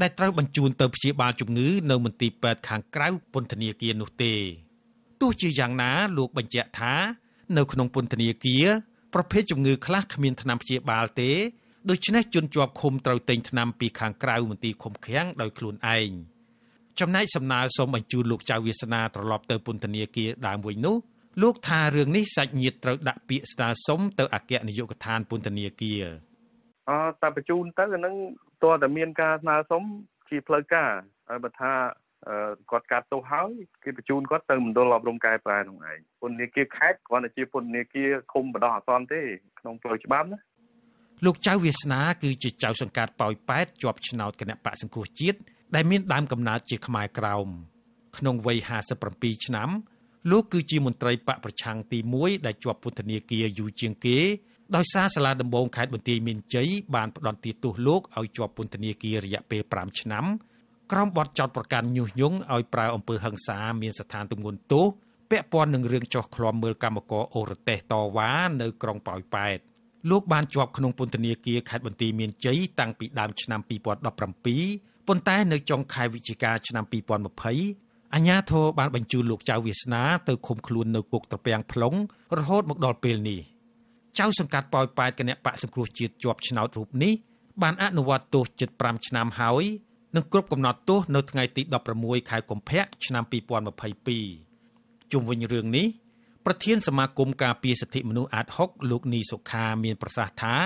ដែលត្រូវបញ្ជូនទៅព្យាបាលជំងឺ នៅមន្ទីរពេទ្យខាងក្រៅពន្ធនាគារនោះទេទោះជាយ៉ាងណាលោកបញ្ជាក់ថានៅក្នុងពន្ធនាគារប្រភេទជំងឺខ្លះគ្មានថ្នាំព្យាបាលទេ ដូច្នេះជនជាប់ឃុំត្រូវទិញថ្នាំពីខាងក្រៅមន្ទីរឃុំឃាំងដោយខ្លួនឯងចំណែកសំណើសូមបញ្ជូនលោកចៅវាសនាត្រឡប់ទៅពន្ធនាគារដើមវិញនោះ លោកថារឿងនេះសាច់ញាតិត្រូវដាក់ពាក្យស្នើសុំទៅអគ្គនាយកដ្ឋានពន្ធនាគារអតែបញ្ជូនទៅអានឹងតើតែមានការស្នើសុំជាផ្លូវការហើយបើថាគាត់កាត់ទោសហើយគេបញ្ជូនគាត់ទៅមណ្ឌលអប់រំកែប្រែនោះឯងពន្ធនាគារខេត្តគាត់តែជាពន្ធនាគារឃុំបណ្ដោះអាសន្នទេ ក្នុងផ្លូវច្បាប់ណាលោកចៅវាសនាគឺជាចៅសង្កាត់ប៉ោយប៉ែតជាប់ឆ្នោតគណៈបកសង្គ្រោះជាតិដែលមានដើមកំណើតជាខ្មែរក្រោមក្នុងវ័យ57ឆ្នាំលោកគឺជាមន្ត្រីបកប្រឆាំងទី1ដែលជាប់ពន្ធនាគារយូរជាងគេដោយសារសាលាដំបងខេត្តបន្ទាយមានជ័យបានផ្ដន្ទាទោសលោកឲ្យជាប់ពន្ធនាគាររយៈពេល5ឆ្នាំក្រុមបទចោតប្រកាន់ញុះញង់ឲ្យប្រើអំពើហិង្សា មានស្ថានទម្ងន់ទោសពាក់ព័ន្ធនឹងរឿងចោះក្លំមើលកម្មករអូរទេសតវ៉ានៅក្រុងប៉ោយប៉ែតលោក បានជាប់ក្នុងពន្ធនាគារខេត្តបន្ទាយមានជ័យតាំងពីដើមឆ្នាំ2017ប៉ុន្តែនៅចុងខែវិច្ឆិកាឆ្នាំ2020អាជ្ញាធរបានបញ្ជូនលោកចៅវាសនាទៅឃុំខ្លួននៅគុកត្រពាំង plong រហូតមកដល់ពេលនេះ។ចៅសង្កាត់ប៉ោយប៉ែតគណៈបកសង្គ្រោះជាតិជាប់ឆ្នោតរូបនេះបានអនុវត្តទោសជិត5ឆ្នាំហើយនឹងគ្រប់កំណត់ទោសនៅថ្ងៃទី16ខែកុម្ភៈឆ្នាំ2022ជុំវិញរឿងនេះប្រធាន សមាគមការពារសិទ្ធិមនុស្សអាត6លោកនីសុខាមានប្រសាសន៍ថា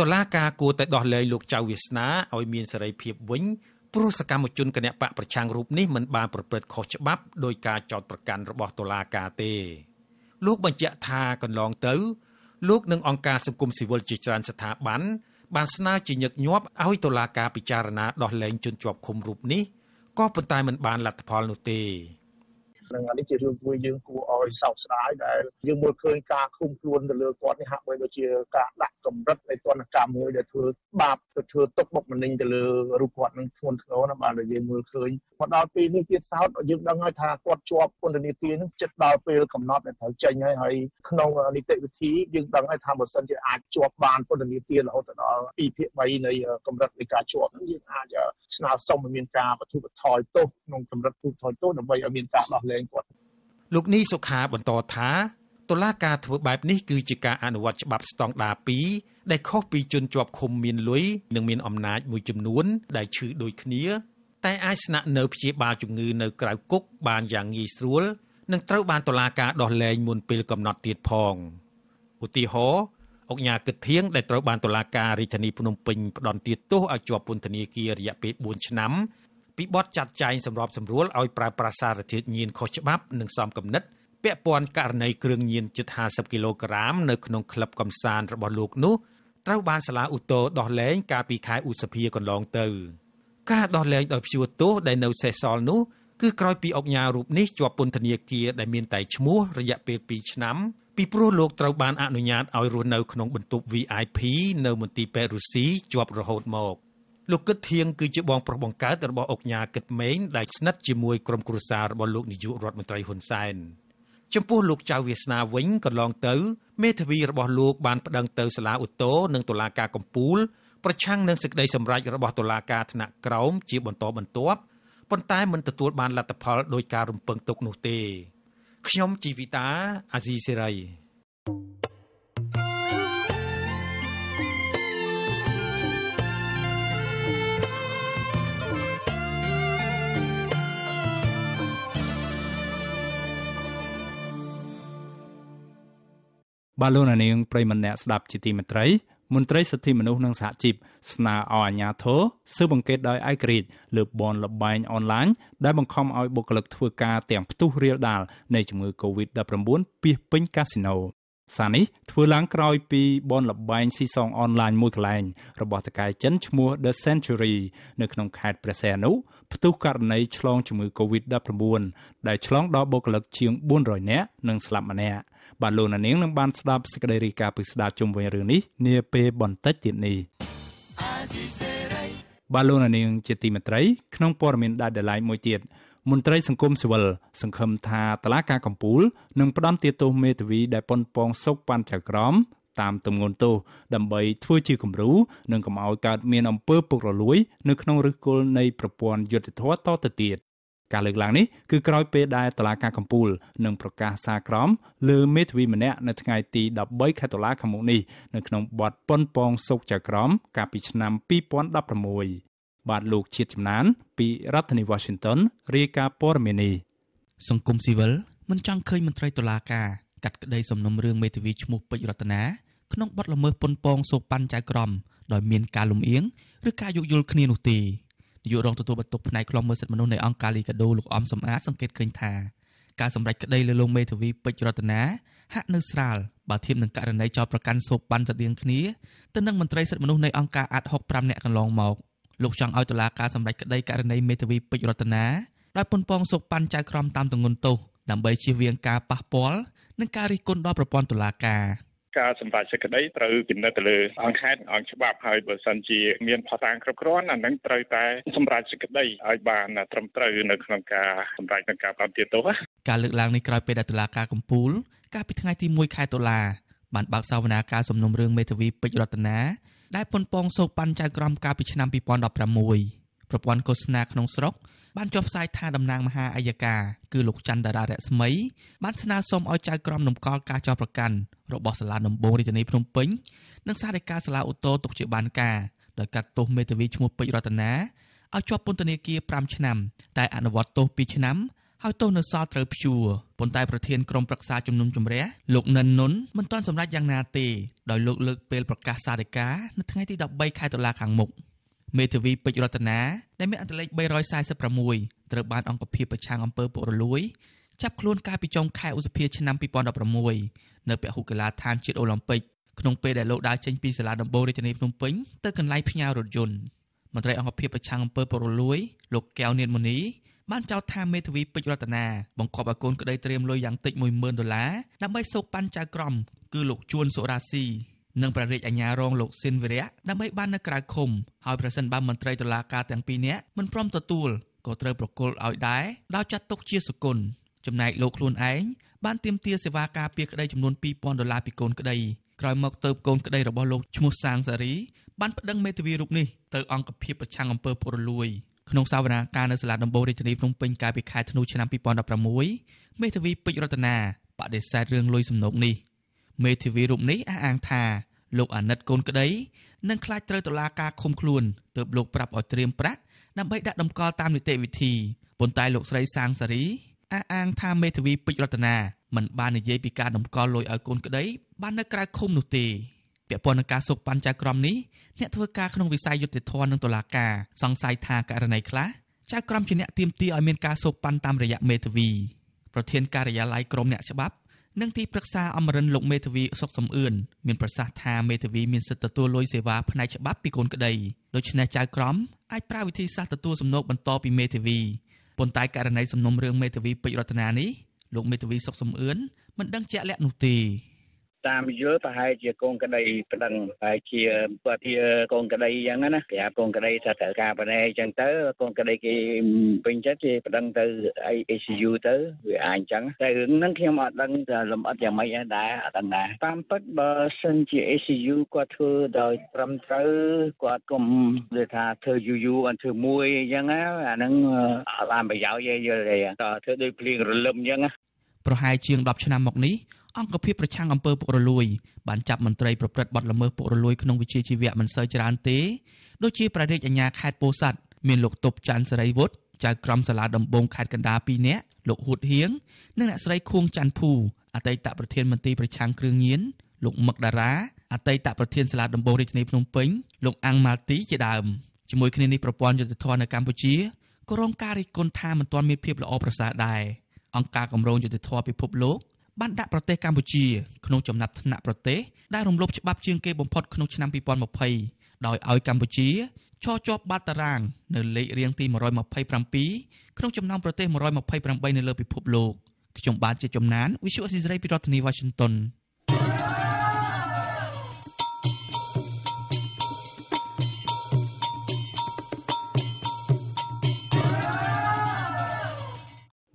តឡាការគួរតែដោះលែងលោកចៅវាសនាឲ្យមានសេរីភាពវិញព្រោះសកម្មជនគណបកប្រឆាំងរូបនេះមិនបានប្រព្រឹត្តខុសច្បាប់ដោយការចោទប្រកាន់របស់តុលាការទេលោកបញ្ជាក់ថាកន្លងទៅលោកនិងអង្គការសង្គមស៊ីវិលជាច្រើនស្ថាប័នបានស្នើជាញឹកញាប់ឲ្យតុលាការពិចារណាដោះលែងជនជាប់ឃុំរូបនេះក៏ប៉ុន្តែមិនបានលទ្ធផលនោះទេនឹងអានេះជារឿងមួយយើងគួរឲ្យសោកស្ដាយដែលយើងមើលឃើញការឃុំខ្លួនទៅលើគាត់នេះហាក់បីដូចជាការដាក់កម្រិតនៃទណ្ឌកម្មមួយដែលធ្វើបាបទៅធ្វើទុកបុកម្នេញទៅលើរូបគាត់នឹងធ្ងន់ធ្ងរណាបាទដែលយើងមើលឃើញមកដល់ពេលនេះទៀតសោតយើងដឹងហើយថាគាត់ជាប់ពន្ធនាគារនឹងចិត្តដល់ពេលកំណត់ដែលត្រូវចេញហើយហើយក្នុងនីតិវិធីយើងដឹងហើយថាបើសិនជាអាចជាប់បានពន្ធនាគាររហូតដល់2ភាគ3នៃកម្រិតនៃការជាប់នឹងយើងអាចស្នើសុំឲ្យមានការបទុបថយទោសក្នុងកម្រិតទូថយទោសដើម្បីឲ្យមានការដោះលែងគាត់លោកនីសុខាបន្តថាតុលាការធ្វើបែប នេះគឺជាការអនុវត្តច្បាប់ស្តង់ដារ2ដែលខុសពីជនជាប់ឃុំមានលុយនិងមានអំណាចមួយចំនួនដែលឈឺដូចគ្នាតែអាចស្នាក់នៅព្យាបាលជំងឺនៅក្រៅគុកបានយ៉ាងងាយស្រួលនិងត្រូវបានតុលាការដោះលែងមុនពេលកំណត់ទៀតផងឧទាហរណ៍អង្គការគិតធៀងដែលត្រូវបានតុលាការរាជធានីភ្នំពេញផ្តន្ទាទោសឲ្យជាប់ពន្ធនាគាររយៈពេល4ឆ្នាំពីបទចាត់ចែងសម្របសម្រួលឲ្យប្រើប្រាស់សារធាតុញៀនខុសច្បាប់ និងសំគំនិតពាក់ព័ន្ធករណីគ្រឿងញៀនជិត50គីឡូក្រាមនៅក្នុងក្លឹបកំសាន្តរបស់លោកនោះត្រូវបានសាលាឧទ្ធរដោះលែងកាលពីខែឧសភាកន្លងទៅការដោះលែងដោយព្យួរទោសដែលនៅសេសសល់នោះគឺក្រោយពីអុកញ៉ារូបនេះជាប់ពន្ធនាគារដែលមានតែឈ្មោះរយៈពេល2ឆ្នាំពីព្រោះលោកត្រូវបានអនុញ្ញាតឲ្យរស់នៅក្នុងបន្ទប់ VIP នៅមន្ទីរពេទ្យរុស្ស៊ីជាប់រហូតមក។លោកគិតធៀងគឺជាបងប្រុសបង្កើតរបស់អុកញ៉ាគិតម៉េងដែលស្និទ្ធជាមួយក្រុម គ្រួសាររបស់លោកនាយករដ្ឋមន្ត្រីហ៊ុនសែនចំពោះលោកចៅវាសនាវិញកន្លងទៅមេធាវីរបស់លោកបានប្តឹងទៅ សាលាឧទ្ធរនិងតុលាការកំពូល ប្រឆាំងនឹងសេចក្តីសម្រេចរបស់តុលាការថ្នាក់ក្រោមជាបន្តបន្ទាប់ប៉ុន្តែមិនទទួលបានលទ្ធផលដោយការរំពឹងទុកនោះទេ ខ្ញុំជីវិតាអាស៊ីសេរី thank you បាទលោកនាងប្រិមម្នាក់ស្ដាប់ជាទីមេត្រីមន្ត្រីសិទ្ធិមនុស្សនិងសហជីពស្នើឲ្យអាជ្ញាធរស៊ើបអង្កេតដោយឯករាជ្យលើបនលបែងអនឡាញដែលបង្ខំឲ្យបុគ្គលិកធ្វើការទាំងផ្ទុះរាលដាលនៃជំងឺ Covid-19 ពាសពេញកាស៊ីណូសារនេះធ្វើឡើងក្រោយពីបនលបែងស៊ីសងអនឡាញមួយកន្លែងរបស់តកាយចិនឈ្មោះ The Century នៅក្នុងខេត្តព្រះសីហនុផ្ទុះករណីឆ្លងជំងឺ Covid-19 ដែលឆ្លងដល់បុគ្គលិកជាង400នាក់និងស្លាប់ម្នាក់បាទលោកនាងនឹងបានស្ដាប់សេចក្តីរាយការណ៍ពីស្ដាប់ជុំវិញរឿងនេះនាពេលបន្តិចទៀតនេះបាទលោកនាងជាទីមេត្រីក្នុងព័ត៌មានដាច់ដライមួយទៀតមន្ត្រី សង្គមស៊ីវិលសង្ឃឹមថាតឡាការកំពូលនឹងផ្ដំទាទោសមេធាវីដែលប៉ុនប៉ងសុកប៉ាន់ចៅក្រមតាមទម្ងន់ទោសដើម្បីធ្វើជាគំរូនិងកុំឲ្យកើតមានអំពើពុករលួយ នៅក្នុងឫសគល់នៃប្រព័ន្ធយុត្តិធម៌តទៅទៀតការលើកឡើងនេះគឺក្រោយពេលដែលតុលាការកំពូលនឹងប្រកាសសារក្រមលើមេធាវីម្នាក់នៅថ្ងៃទី13ខែតុលាខាងមុខនេះនៅក្នុងបទប៉ុនប៉ងសុកចក្រមកាលពីឆ្នាំ2016បាទលោកជាតិចំណានពីរដ្ឋធានី Washington រាយការណ៍ព័ត៌មាននេះសង្គមស៊ីវិលមិនចង់ឃើញមន្ត្រីតុលាការកាត់ក្តីសំណុំរឿងមេធាវីឈ្មោះពេជ្ររតនាក្នុងបទល្មើសប៉ុនប៉ងសុកប៉ាន់ចៅក្រមដោយមានការលំអៀងឬការយោគយល់គ្នានោះទេនាយករងទទួលបន្ទុកផ្នែកខ្លំមើលសិទ្ធិមនុស្សនៃអង្គការលីកាដូលោកអំសំអាតសង្កេតឃើញថាការសម្ដែងក្តីលើលោកមេធាវីពេជ្ររតនាហាក់នៅស្រាលបើធៀបនឹងករណីចោទប្រកាន់សូបបានស្តីងគ្នាទៅនឹងមន្ត្រីសិទ្ធិមនុស្សនៃអង្គការអាត់65នាក់កន្លងមកលោកចង់ឲ្យតុលាការសម្ដែងក្តីករណីមេធាវីពេជ្ររតនាដោយពនប៉ងសូបបានចៅក្រមតាមទងន់ទោសដើម្បីជៀសវាងការប៉ះពាល់និងការរិះគន់ដល់ប្រព័ន្ធតុលាការ។ការសម្រេចសេចក្តីត្រូវពិនិត្យទៅលើអង្គហេតុអង្គច្បាប់ហើយបើសិនជា មានផតាងគ្រប់គ្រាន់អានឹងត្រូវតែសម្រេចសេចក្តីឲ្យបាន ត្រឹមត្រូវនៅក្នុងការសម្រេចនឹងការប្រតិទោសការលើកឡើងនេះក្រោយពេលដែលតុលាការកំពូល កាលពីថ្ងៃទី1ខែតុលា បានបើកសវនាការសំណុំរឿងមេធាវីពេជ្ររតនាដែលប៉ុនប៉ងសោកប៉ាន់ចៅក្រមកាលពីឆ្នាំ2016ប្រព័ន្ធឃោសនាក្នុងស្រុកបានចុះផ្សាយថាតំណាងមហាអัยការគឺលោកច័ន្ទតារារស្មីបានស្នើសុំឲ្យចៅក្រមនំកល់ការចោទប្រកាន់របស់សាលាដំបងរាជធានីភ្នំពេញនិងសារិកាសាលាឧត្តរទុកជាបានការដោយកាត់ទោសមេធាវីឈ្មោះពេជ្ររតនាឲ្យជាប់ពន្ធនាគារ5ឆ្នាំតែអនុវត្តទោស2ឆ្នាំហើយទោសនៅសល់ត្រូវព្យួរប៉ុន្តែប្រធានក្រុមប្រឹក្សាជំនុំជម្រះលោកនិននុនមិនទាន់សម្រេចយ៉ាងណាទេដោយលោកលើកពេលប្រកាសសារិកានៅថ្ងៃទី13ខែតុលាខាងមុខ។មេធាវីពេជ្ររតនាដែលមានអត្ថលេខ346ត្រូវបានអង្គភាពប្រឆាំងអំពើពុករលួយចាប់ខ្លួនកាលពីចុងខែឧសភាឆ្នាំ2016នៅពហុកីឡដ្ឋានជាតិអូឡ িম্প ិកក្នុងពេលដែលលោកដើរចេញពីសាលាដំបូងរាជធានីភ្នំពេញទៅកន្លែងផ្ញើរថយន្តមន្ត្រីអង្គភាពប្រឆាំងអំពើពុករលួយលោកកែវនានមូនីបានចោទថាមេធាវីពេជ្ររតនាបង្កប់ឲ្យកូនក្តីត្រៀមលុយយ៉ាងតិច10000ដុល្លារដើម្បីសោកប៉ាន់ចៅក្រមគឺលោកជួនសុរាស៊ីនិងព្រះរាជអាជ្ញារងលោកស៊ិនវិរៈដើម្បីបាននៅក្រៅឃុំហើយប្រសិនបើមន្ត្រីតុលាការទាំងពីរនាក់មិនព្រមទទួលក៏ត្រូវប្រគល់ឲ្យដែរដោយចាត់ទុកជាសុគន្ធចំណែកលោកខ្លួនឯងបានទាមទារសេវាការពារក្តីចំនួន2000ដុល្លារពីកូនក្តីក្រោយមកទៅកូនក្តីរបស់លោកឈ្មោះសាងសារីបានប្តឹងមេធាវីរូបនេះទៅអង្គភាពប្រឆាំងអំពើពុករលួយ ក្នុងសវនាការនៅសាលាដំបងរាជធានីភ្នំពេញកាលពីខែធ្នូឆ្នាំ2016មេធាវីពេជ្ររតនាបដិសេធរឿងលុយសំណុកនេះ។មេធាវីរូបនេះអះអាងថាលោកអាណិតកូនក្តីនឹងខ្លាចត្រូវតុលាការឃុំខ្លួនទើបលោកប្រាប់ឲ្យត្រៀមប្រាក់ដើម្បីដាក់ដំកល់តាមនីតិវិធីប៉ុន្តែលោកស្រីសាងសារីអះអាងថាមេធាវីពេជ្ររតនាមិនបាននិយាយពីការដំកល់លុយឲ្យកូនក្តីបាននៅក្រៅឃុំនោះទេពាក់ព័ន្ធនឹងការសុកប៉ាន់ចៅក្រមនេះអ្នកធ្វើការក្នុងវិស័យយុតិធធននិងតុលាការសង្ស័យថាករណីខ្លះចៅក្រមជាអ្នកទៀមទាឲ្យមានការសូកប៉ាន់តាមរយៈមេធាវីប្រធានការិយាល័យក្រមអ្នកច្បាប់និងទីប្រឹក្សាអមរិនលោកមេធាវីសុកសំអឿនមានប្រសាសន៍ថាមេធាវីមានសិទ្ធិទទួលលុយសេវាផ្នែកច្បាប់ពីកូនក្តីដូច្នេះចៅក្រមអាចប្រើវិធីសាស្ត្រទទួលសំណូកបន្តពីមេធាវីប៉ុន្តែករណីសំណុំរឿងមេធាវីពេជ្ររតនានេះលោកមេធាវីសុកសំអឿនមិនដឹងជាក់លាក់នោះទេតាមយល់ប្រហែលជាកូនក្តីប្តឹងប្រហែលជាគាត់ជាកូនក្តីអញ្ចឹងណាគេហៅកូនក្តីថាត្រូវការបណ្ណេអញ្ចឹងទៅកូនក្តីគេពេញចិត្តគេប្តឹងទៅ ACU ទៅវាអាចអញ្ចឹងតែរឿងហ្នឹងខ្ញុំអត់ដឹងថាលំអិតយ៉ាងម៉េចដែរអត់ដឹងដែរតាមពិតបើសិនជា ACU គាត់ធ្វើដោយត្រឹមត្រូវគាត់កុំនិយាយថាធ្វើយូរយូរអត់ធ្វើមួយអញ្ចឹងណាអាហ្នឹងអត់បានប្រយោជន៍ទេយល់ទេតើធ្វើដូចភ្លៀងរលឹមអញ្ចឹងប្រហែលជាង10ឆ្នាំមកនេះអង្គភាពប្រឆាំងអំពើពុករលួយបានចាប់មន្ត្រីប្រព្រឹត្តបទល្មើសពុករលួយក្នុងវិជាជីវៈមិនសូវច្រើនទេដូចជាប្រធានអាជ្ញាខេត្តពោធិ៍សាត់មានលោកតុបច័ន្ទសេរីវុឌ្ឍចៅក្រមសាលាដំបងខេត្តកណ្ដាល2នាក់លោកហ៊ូតហៀងនិងអ្នកស្រីខួងច័ន្ទភូអតីតប្រធានមន្ត្រីប្រឆាំងគ្រឿងញៀនលោកមឹកតារាអតីតប្រធានសាលាដំបងរាជធានីភ្នំពេញលោកអាំងម៉ាល់ទីជាដើមជាមួយគ្នានេះប្រព័ន្ធយុត្តិធម៌នៅកម្ពុជាក៏រងការរិះគន់ថាមិនទាន់មានភាពល្អប្រសើរដែរអង្គការគម្រោងយុត្តិធម៌ពិភពលោកបានដាក់ប្រទេសកម្ពុជាក្នុងចំណាត់ថ្នាក់ប្រទេសដែលរំលោភច្បាប់ជាងគេបំផុតក្នុងឆ្នាំ2020ដោយឲ្យកម្ពុជាឈរជាប់បាតតារាងនៅលេខរៀងទី127ក្នុងចំណោមប្រទេស128នៅលើពិភពលោកខ្ញុំបាទជាជំនាញ Visual Society ពីរដ្ឋធានី Washington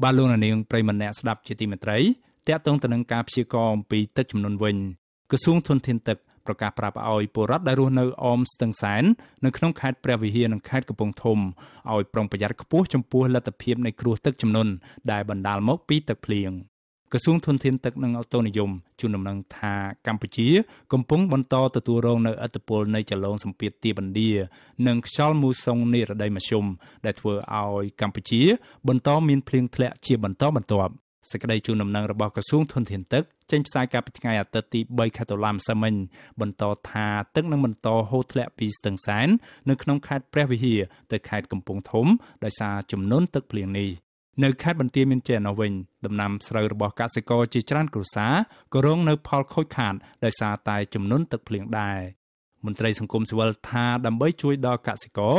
បាទលោកនាងប្រិមម្នាក់ស្ដាប់ ជាទីមេត្រីតាក់ទងទៅនឹងការព្យាករអំពីទឹកចំនួនវិញក្រសួងធនធានទឹកប្រកាសប្រាប់ឲ្យពលរដ្ឋដែលរស់នៅអមស្ទឹងសែននៅក្នុងខេត្តព្រះវិហារនិងខេត្តកំពង់ធំឲ្យប្រុងប្រយ័ត្នខ្ពស់ចំពោះលទ្ធភាពនៃគ្រោះទឹកជំនន់ដែលបណ្ដាលមក ពីទឹកភ្លៀងក្រសួងធនធានទឹកនិងអូតូនិយមជូនដំណឹងថាកម្ពុជា កំពុងបន្តទទួលរងនៅឥទ្ធិពលនៃចលងសម្ពាធទាបណ្ដានិងខ្យល់មូសុងនិរដីមធ្យមដែលធ្វើឲ្យកម្ពុជា បន្តមានភ្លៀងធ្លាក់ជាបន្តបន្ទាប់សេចក្តីជូនដំណឹងរបស់ក្រសួងធនធានទឹកចេញផ្សាយកាលពីថ្ងៃអាទិត្យទី3ខែតុលាម្សិលមិញបន្តថាទឹកនឹងបន្តហូរធ្លាក់ពីស្ទឹងសែននៅក្នុងខេត្តព្រះវិហារទៅខេត្តកំពង់ធំដោយសារចំនួនទឹកភ្លៀងនេះនៅខេត្តបន្ទាយមានជ័យនោះវិញដំណាំស្រូវរបស់កសិករជាច្រើនគ្រួសារក៏រងនៅផលខូចខាតដោយសារតែចំនួនទឹកភ្លៀងដែរមន្ត្រីសង្គមស៊ីវិលថាដើម្បីជួយដល់កសិករ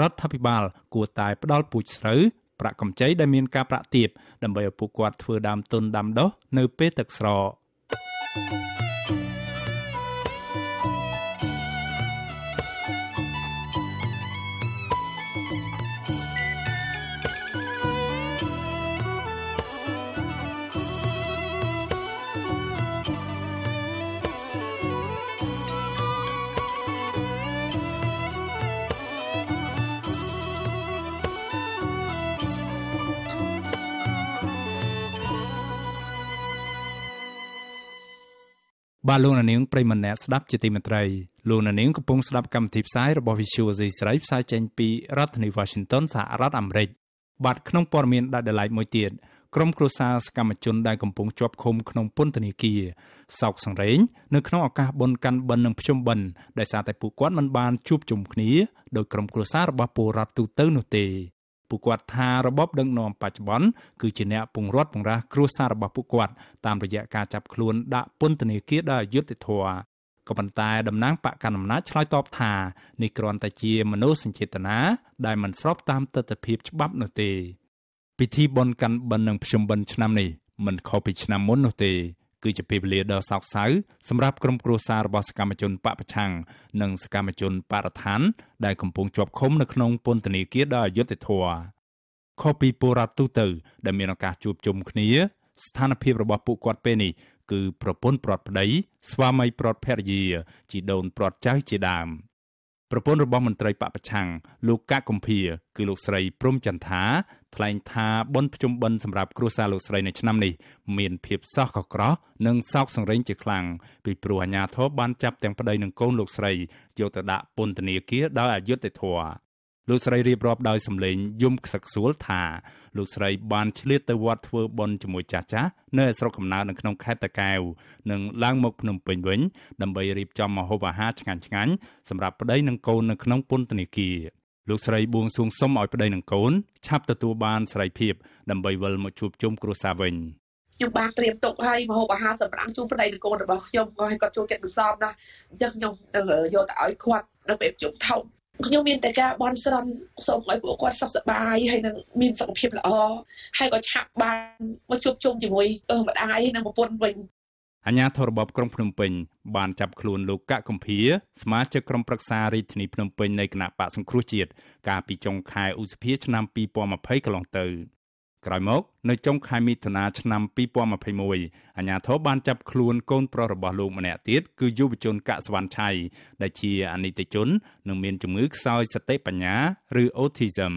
រដ្ឋាភិបាលគួរតែផ្ដល់ពូជស្រូវប្រាក់កម្ចីដែលមានការប្រាក់ទាបដើម្បីឲ្យពួកគាត់ធ្វើដើមទុនដាំដុះនៅពេលទឹកស្រក thank you បាទលោកនាងប្រិមម្នាក់ស្ដាប់ជាទីមេត្រីលោកនាងកំពុងស្ដាប់កម្មវិធីផ្សាយរបស់ Visual Asia ស្រីផ្សាយចេញពីរដ្ឋធានី Washington សហរដ្ឋអាមេរិកបាទក្នុងព័ត៌មានដាច់ដライមួយទៀតក្រុមគ្រួសារសកម្មជន ដែលកំពុងជាប់ឃុំក្នុង ពន្ធនាគារសោកសង្រេងនៅក្នុងឱកាសបុណ្យកាន់បិណ្ឌនិងភ្ជុំបិណ្ឌដោយសារតែពួកគាត់មិនបានជួបជុំគ្នាដោយក្រុមគ្រួសាររបស់ពលរដ្ឋទូទៅនោះទេពួកគាត់ថារបបដឹកនាំបច្ចុប្បន្នគឺជាអ្នកពង្រត់ពង្រាស់គ្រោះសាររបស់ពួកគាត់តាមរយៈការចាប់ខ្លួនដាក់ពន្ធនាគារដោយអយុត្តិធម៌ក៏ប៉ុន្តែតំណាងបកកណ្ដាលអំណាចឆ្លើយតបថានេះគ្រាន់តែជាមនោសញ្ចេតនាដែលមិនស្របតាមទស្សនវិជ្ជាច្បាប់នោះទេពិធីបុណ្យកាន់បិណ្ឌនិងភ្ជុំបិណ្ឌឆ្នាំនេះមិនខុសពីឆ្នាំមុននោះទេគឺជាពេលវេលាដ៏សោកសៅសម្រាប់ក្រុមគ្រួសាររបស់សកម្មជនបពប្រឆាំងនិងសកម្មជនបរិស្ថាន ដែលកំពុងជាប់ឃុំនៅក្នុងពន្ធនាគារដោយអយុត្តិធម៌ខុសពីពលរដ្ឋទូទៅដែលមានឱកាសជួបជុំគ្នា ស្ថានភាពរបស់ពួកគាត់ពេលនេះគឺប្រពន្ធព្រាត់ប្តីស្វាមីព្រាត់ភរិយាជីដូនព្រាត់ចៅជាដើម។ប្រពន្ធរបស់មន្ត្រីបពប្រឆាំងលោកកាក់កំភៀគឺលោកស្រីព្រំចន្ទថាថ្លែងថាបុណ្យភ្ជុំបិណ្ឌសម្រាប់គ្រួសារលោកស្រីនៅឆ្នាំនេះមានភាពសោះកក្រោះនិងសោកសង្រេងជាខ្លាំងពីព្រោះអាជ្ញាធរបានចាប់ទាំងប្តីនិងកូនលោកស្រីយកទៅដាក់ពន្ធនាគារដោយអយុត្តិធម៌លោកស្រីរៀបរាប់ដោយសម្លេងយំខ្សឹកខ្សួលថាលោកស្រីបានឆ្លៀតទៅវត្តធ្វើបុណ្យជាមួយចាស់ចាស់នៅ ស្រុកកំណើតនៅក្នុងខេត្តតាកែវនិងឡើងមកភ្នំពេញវិញដើម្បីរៀបចំម្ហូបអាហារឆ្ងាញ់ឆ្ងាញ់សម្រាប់ប្តីនិងកូននៅក្នុងពន្ធនាគារលោកស្រីបួងសួងសុំឲ្យប្តីនិងកូនឆាប់ទទួលបានសេរីភាពដើម្បីវិលមកជួបជុំគ្រួសារវិញខ្ញុំបានត្រៀមទុកឲ្យម្ហូបអាហារសម្រាប់ជូនប្តីនិងកូនរបស់ខ្ញុំគាត់ចូលចិត្តបន្សំណាស់អញ្ចឹងខ្ញុំទៅយកទៅឲ្យគាត់នៅពេលជុំថោកខ្ញុំមានតែការបន់ស្រន់សូមឲ្យពួកគាត់សុខសប្បាយហើយនឹងមានសុខភាព ល្អហើយក៏ឆាប់បានមកជួបជុំជាមួយ ម្ដាយនិងប្រពន្ធវិញអាញាធររបបក្រុងភ្នំពេញបានចាប់ខ្លួនលោកកកកំភៀសមាជិកក្រុមប្រឹក្សារាជធានីភ្នំពេញនៃគណៈបកសង្គ្រោះជាតិកាលពីចុងខែឧសភាឆ្នាំ2020កន្លងទៅក្រោយមកនៅចុងខែមិថុនាឆ្នាំ2021អាជ្ញាធរបានចាប់ខ្លួនកូនប្រុសរបស់លោកម្នាក់ទៀតគឺយុវជនកសវណ្ណឆៃដែលជាអនិច្ចជននិងមានជំងឺខ្សោយសតិបញ្ញាឬ autism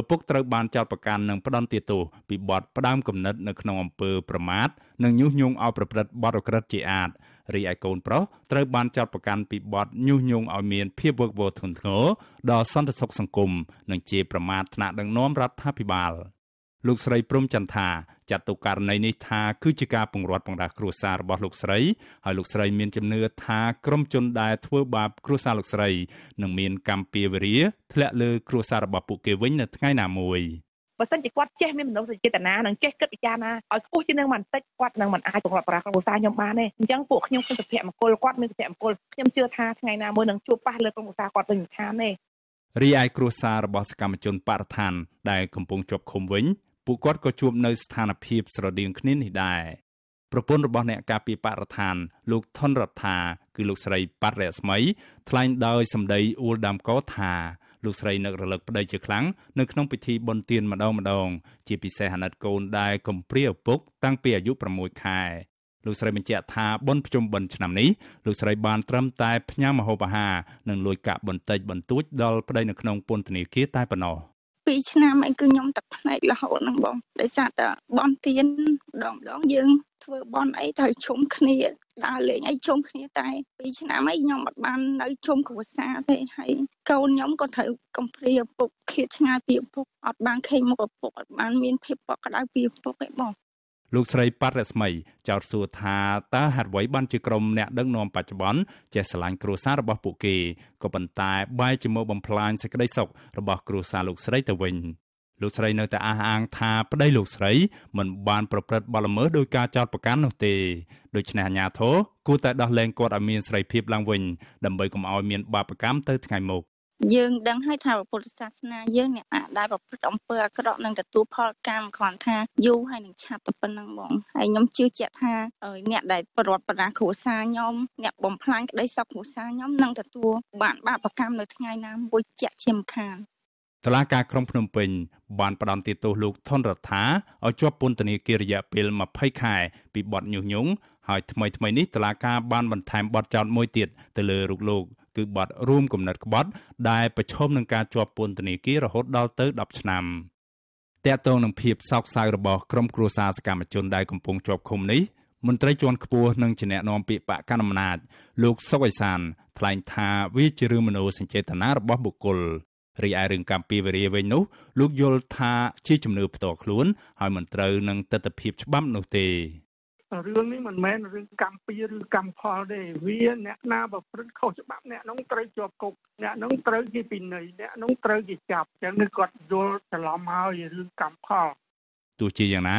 ឪពុកត្រូវបានចោទប្រកាន់និងផ្ដន្ទាទោសពីបទផ្ដាំគំនិតនៅក្នុងអំពើប្រមាថនិងញុះញង់ឲ្យប្រព្រឹត្តបទឧក្រិដ្ឋជាអាតរីឯកូនប្រុសត្រូវបានចោទប្រកាន់ពីបទញុះញង់ឲ្យមានភាពវឹកវរធ្ងន់ធ្ងរដល់សន្តិសុខសង្គមនិងជា ប្រមាថថ្នាក់ដឹកនាំរដ្ឋាភិបាល។លោកស្រីព្រំចន្ទថាចាត់ទុកករណីនេះថាគឺជាការពង្រត់បង្រាស់គ្រួសាររបស់លោកស្រីហើយលោកស្រីមានជំនឿថាក្រុមជនដែលធ្វើបាបគ្រួសារលោកស្រីនឹងមានកម្មពៀវរាធ្លាក់លើគ្រួសាររបស់ពួកគេវិញនៅថ្ងៃណាមួយបើសិនជាគាត់ចេះមានមនោសញ្ចេតនានិងចេះគិតពិចារណាឲ្យខ្ពស់ជាងនឹងបន្តិចគាត់នឹងមិនអាចបង្រត់ប្រាស់គ្រួសារខ្ញុំបានទេអញ្ចឹងពួកខ្ញុំគឺសុភមង្គលគាត់មានសុភមង្គលខ្ញុំជឿថាថ្ងៃណាមួយនឹងជួបប៉ះលើក្រុមគ្រួសារគាត់វិញមិនខានទេរីឯគ្រួសាររបស់សកម្មជនបរិស្ថានដែលកំពុងជាប់ឃុំវិញពួកគាត់ក៏ជួបនៅស្ថានភាពស្រដៀងគ្នានេះដែរប្រពន្ធរបស់អ្នកការពារបរិស្ថាន លោកថនរដ្ឋាគឺលោកស្រីប៉ាត់រស្មី ថ្លែងដោយសម្ដីអ៊ូលដាំកោថាលោកស្រីនឹករលឹកប្តីជាខ្លាំងនៅក្នុងពិធីបុណ្យទានម្ដងម្ដងជាពិសេសអាណិតកូនដែលកំព្រាឪពុកតាំងពីអាយុ6ខែលោកស្រីបញ្ជាក់ថាបុណ្យភ្ជុំបិណ្ឌឆ្នាំនេះលោកស្រីបានត្រឹមតែផ្ញើម្ហូបអាហារនិងលួចកាក់បន្តិចបន្តួចដល់ប្តីនៅក្នុងពន្ធនាគារតែប៉ុណ្ណោះ។2ឆ្នាំអីគឺខ្ញុំទឹកភ្នែករហូតហ្នឹងបងដោយសារតែបនទៀនម្ដងម្ដងយើងធ្វើបនអីត្រូវជុំគ្នាដើរលេងអីជុំគ្នាតែ2ឆ្នាំអីខ្ញុំអត់បាននៅជុំគ្រួសារទេហើយកូនខ្ញុំក៏ត្រូវកំព្រាឪពុកឃ្លាតឆ្ងាយពីឪពុកអត់បានឃើញមុខឪពុកអត់បានមានភាពកក់ក្ដៅពីឪពុកឯងបងលោកស្រីប៉ាត់រស្មីចោទសួរថាតើហាត់វ័យបានជាក្រុមអ្នកដឹកនាំបច្ចុប្បន្នចេះស្រឡាញ់គ្រួសាររបស់ពួកគេក៏ប៉ុន្តែបែរជាមកបំផ្លាញសេចក្តីសុខរបស់គ្រួសារលោកស្រីទៅវិញ លោកស្រីនៅតែអះអាងថាប្តីលោកស្រីមិនបានប្រព្រឹត្តបទល្មើសដោយការចោទប្រកាន់នោះទេដូច្នេះអាជ្ញាធរគួរតែដោះលែងគាត់ឲ្យមានសេរីភាពឡើងវិញដើម្បីកុំឲ្យមានបាបកម្មទៅថ្ងៃមុខយើងដឹងហើយថាពុទ្ធសាសនាយើងអ្នកណាដែលប្រព្រឹត្តអំពើអាក្រក់នឹងទទួលផលកម្មគ្រាន់ថាយូរហើយនឹងឆាប់ទៅប៉ុណ្ណឹងបងហើយខ្ញុំជឿជាក់ថា អ្នកដែលប្រព្រឹត្តបណ្ដាគ្រួសារខ្ញុំអ្នកបំផ្លាញក្តីសុខគ្រួសារខ្ញុំនឹងទទួលបានបាបកម្មនៅថ្ងៃណាមួយជាក់ជាមិនខានតឡាការក្រុងភ្នំពេញបានផ្ដន្ទាទោសលោកថនរដ្ឋាឲ្យជាប់ពន្ធនាគាររយៈពេល20ខែ ពីបទញុះញង់ហើយថ្មីថ្មីនេះតឡាការបានបន្ថែមបទចោទមួយទៀតទៅលើរូបលោកគឺបទរួមគំនិតក្បត់ ដែលប្រឈមនឹងការជាប់ពន្ធនាគាររហូតដល់ទៅ10ឆ្នាំតកតងនឹងភាពសោកសៅរបស់ក្រុមគ្រួសារសកម្មជន ដែលកំពុងជាប់ឃុំនេះមន្ត្រីជាន់ខ្ពស់និងជាអ្នកនាំពាក្យបកកណ្ដាលអំណាចលោកសុកអេសានថ្លែង ថាវាជារឿងមនោសញ្ចេតនារបស់បុគ្គលរីឯរឿងកម្ពីវេរាវិញនោះ លោកយល់ថាជាជំនឿផ្ទាល់ខ្លួនហើយមិនត្រូវនឹងទស្សនវិជ្ជាច្បាប់នោះទេរឿងនេះមិនមែនរឿងកម្មពីឬកម្មផលទេវាអ្នកណាប្រព្រឹត្តខុសច្បាប់អ្នកនោះត្រូវជាប់គុកអ្នកនោះត្រូវគេពិន័យអ្នកនោះត្រូវគេចាប់អញ្ចឹងនេះគាត់យល់ច្រឡំហើយរឿងកម្មផលទោះជាយ៉ាងណា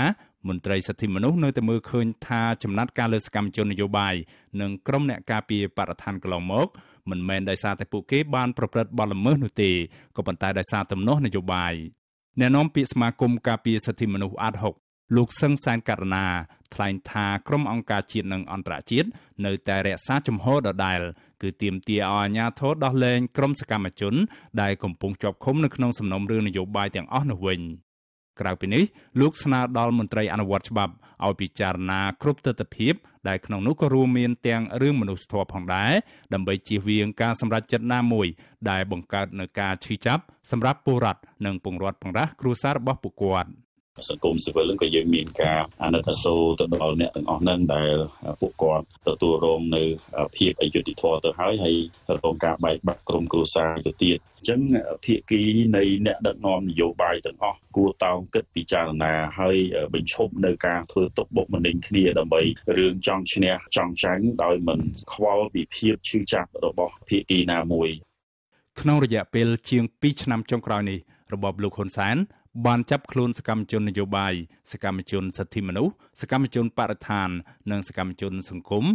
មន្ត្រីសិទ្ធិមនុស្សនៅតែមើលឃើញថាចំណាត់ការលើសកម្មជននយោបាយនិងក្រុមអ្នកការពារបរិស្ថានកន្លងមកមិនមែនដោយសារតែពួកគេបាន ប្រព្រឹត្តបទល្មើសនោះទេក៏ប៉ុន្តែដោយសារទំនាស់នយោបាយអ្នកនាំពាក្យសមាគមការពារសិទ្ធិមនុស្សអាត់ហុកលោកសឹងសានករណាថ្លែងថាក្រុម អង្គការជាតិនិងអន្តរជាតិនៅតែរក្សាជំហរដដែលគឺទាមទារឲ្យអាជ្ញាធរដោះលែងក្រុមសកម្មជន ដែលកំពុងជាប់ឃុំនៅក្នុងសំណុំរឿងនយោបាយទាំងអស់នោះវិញក្រៅពីនេះលោកស្នើដល់មន្ត្រីអនុវត្តច្បាប់ឲ្យពិចារណាគ្រប់ទស្សនវិជ្ជាដែលក្នុងនោះក៏រួមមានទាំងរឿងមនុស្សធម៌ផងដែរដើម្បីជៀសវាងការសម្រេចចិត្តណាមួយដែលបង្កើតនូវការឈឺចាប់សម្រាប់ពលរដ្ឋនិងពង្រត់បង្រាស់គ្រួសាររបស់ពួកគាត់។សង្គមស៊ីវិលហ្នឹងក៏យើងមានការអាណិតអាសូរទៅដល់អ្នកទាំងអស់ហ្នឹងដែលពួកគាត់ទទួលរងនៅ ភាពអយុត្តិធម៌ទៅហើយហើយរងការបែកបាក់ក្រុមគ្រួសារទៅទៀតអញ្ចឹង ភាគីនៃអ្នកដឹកនាំនយោបាយទាំងអស់គួរតោងគិតពិចារណា ហើយ បញ្ឈប់នៅការធ្វើទុកបុកម្នេញគ្នាដើម្បីរឿងចង់ឈ្នះ ចង់ចាញ់ដោយមិនខ្វល់ពីភាពឈឺចាប់របស់ ភាគីណាមួយក្នុងរយៈពេលជាង2ឆ្នាំចុងក្រោយនេះរបបលោកហ៊ុនសែនបានចាប់ខ្លួនសកម្មជននយោបាយសកម្មជនសិទ្ធិមនុស្សសកម្មជនបរិស្ថាននិងសកម្មជន សង្គម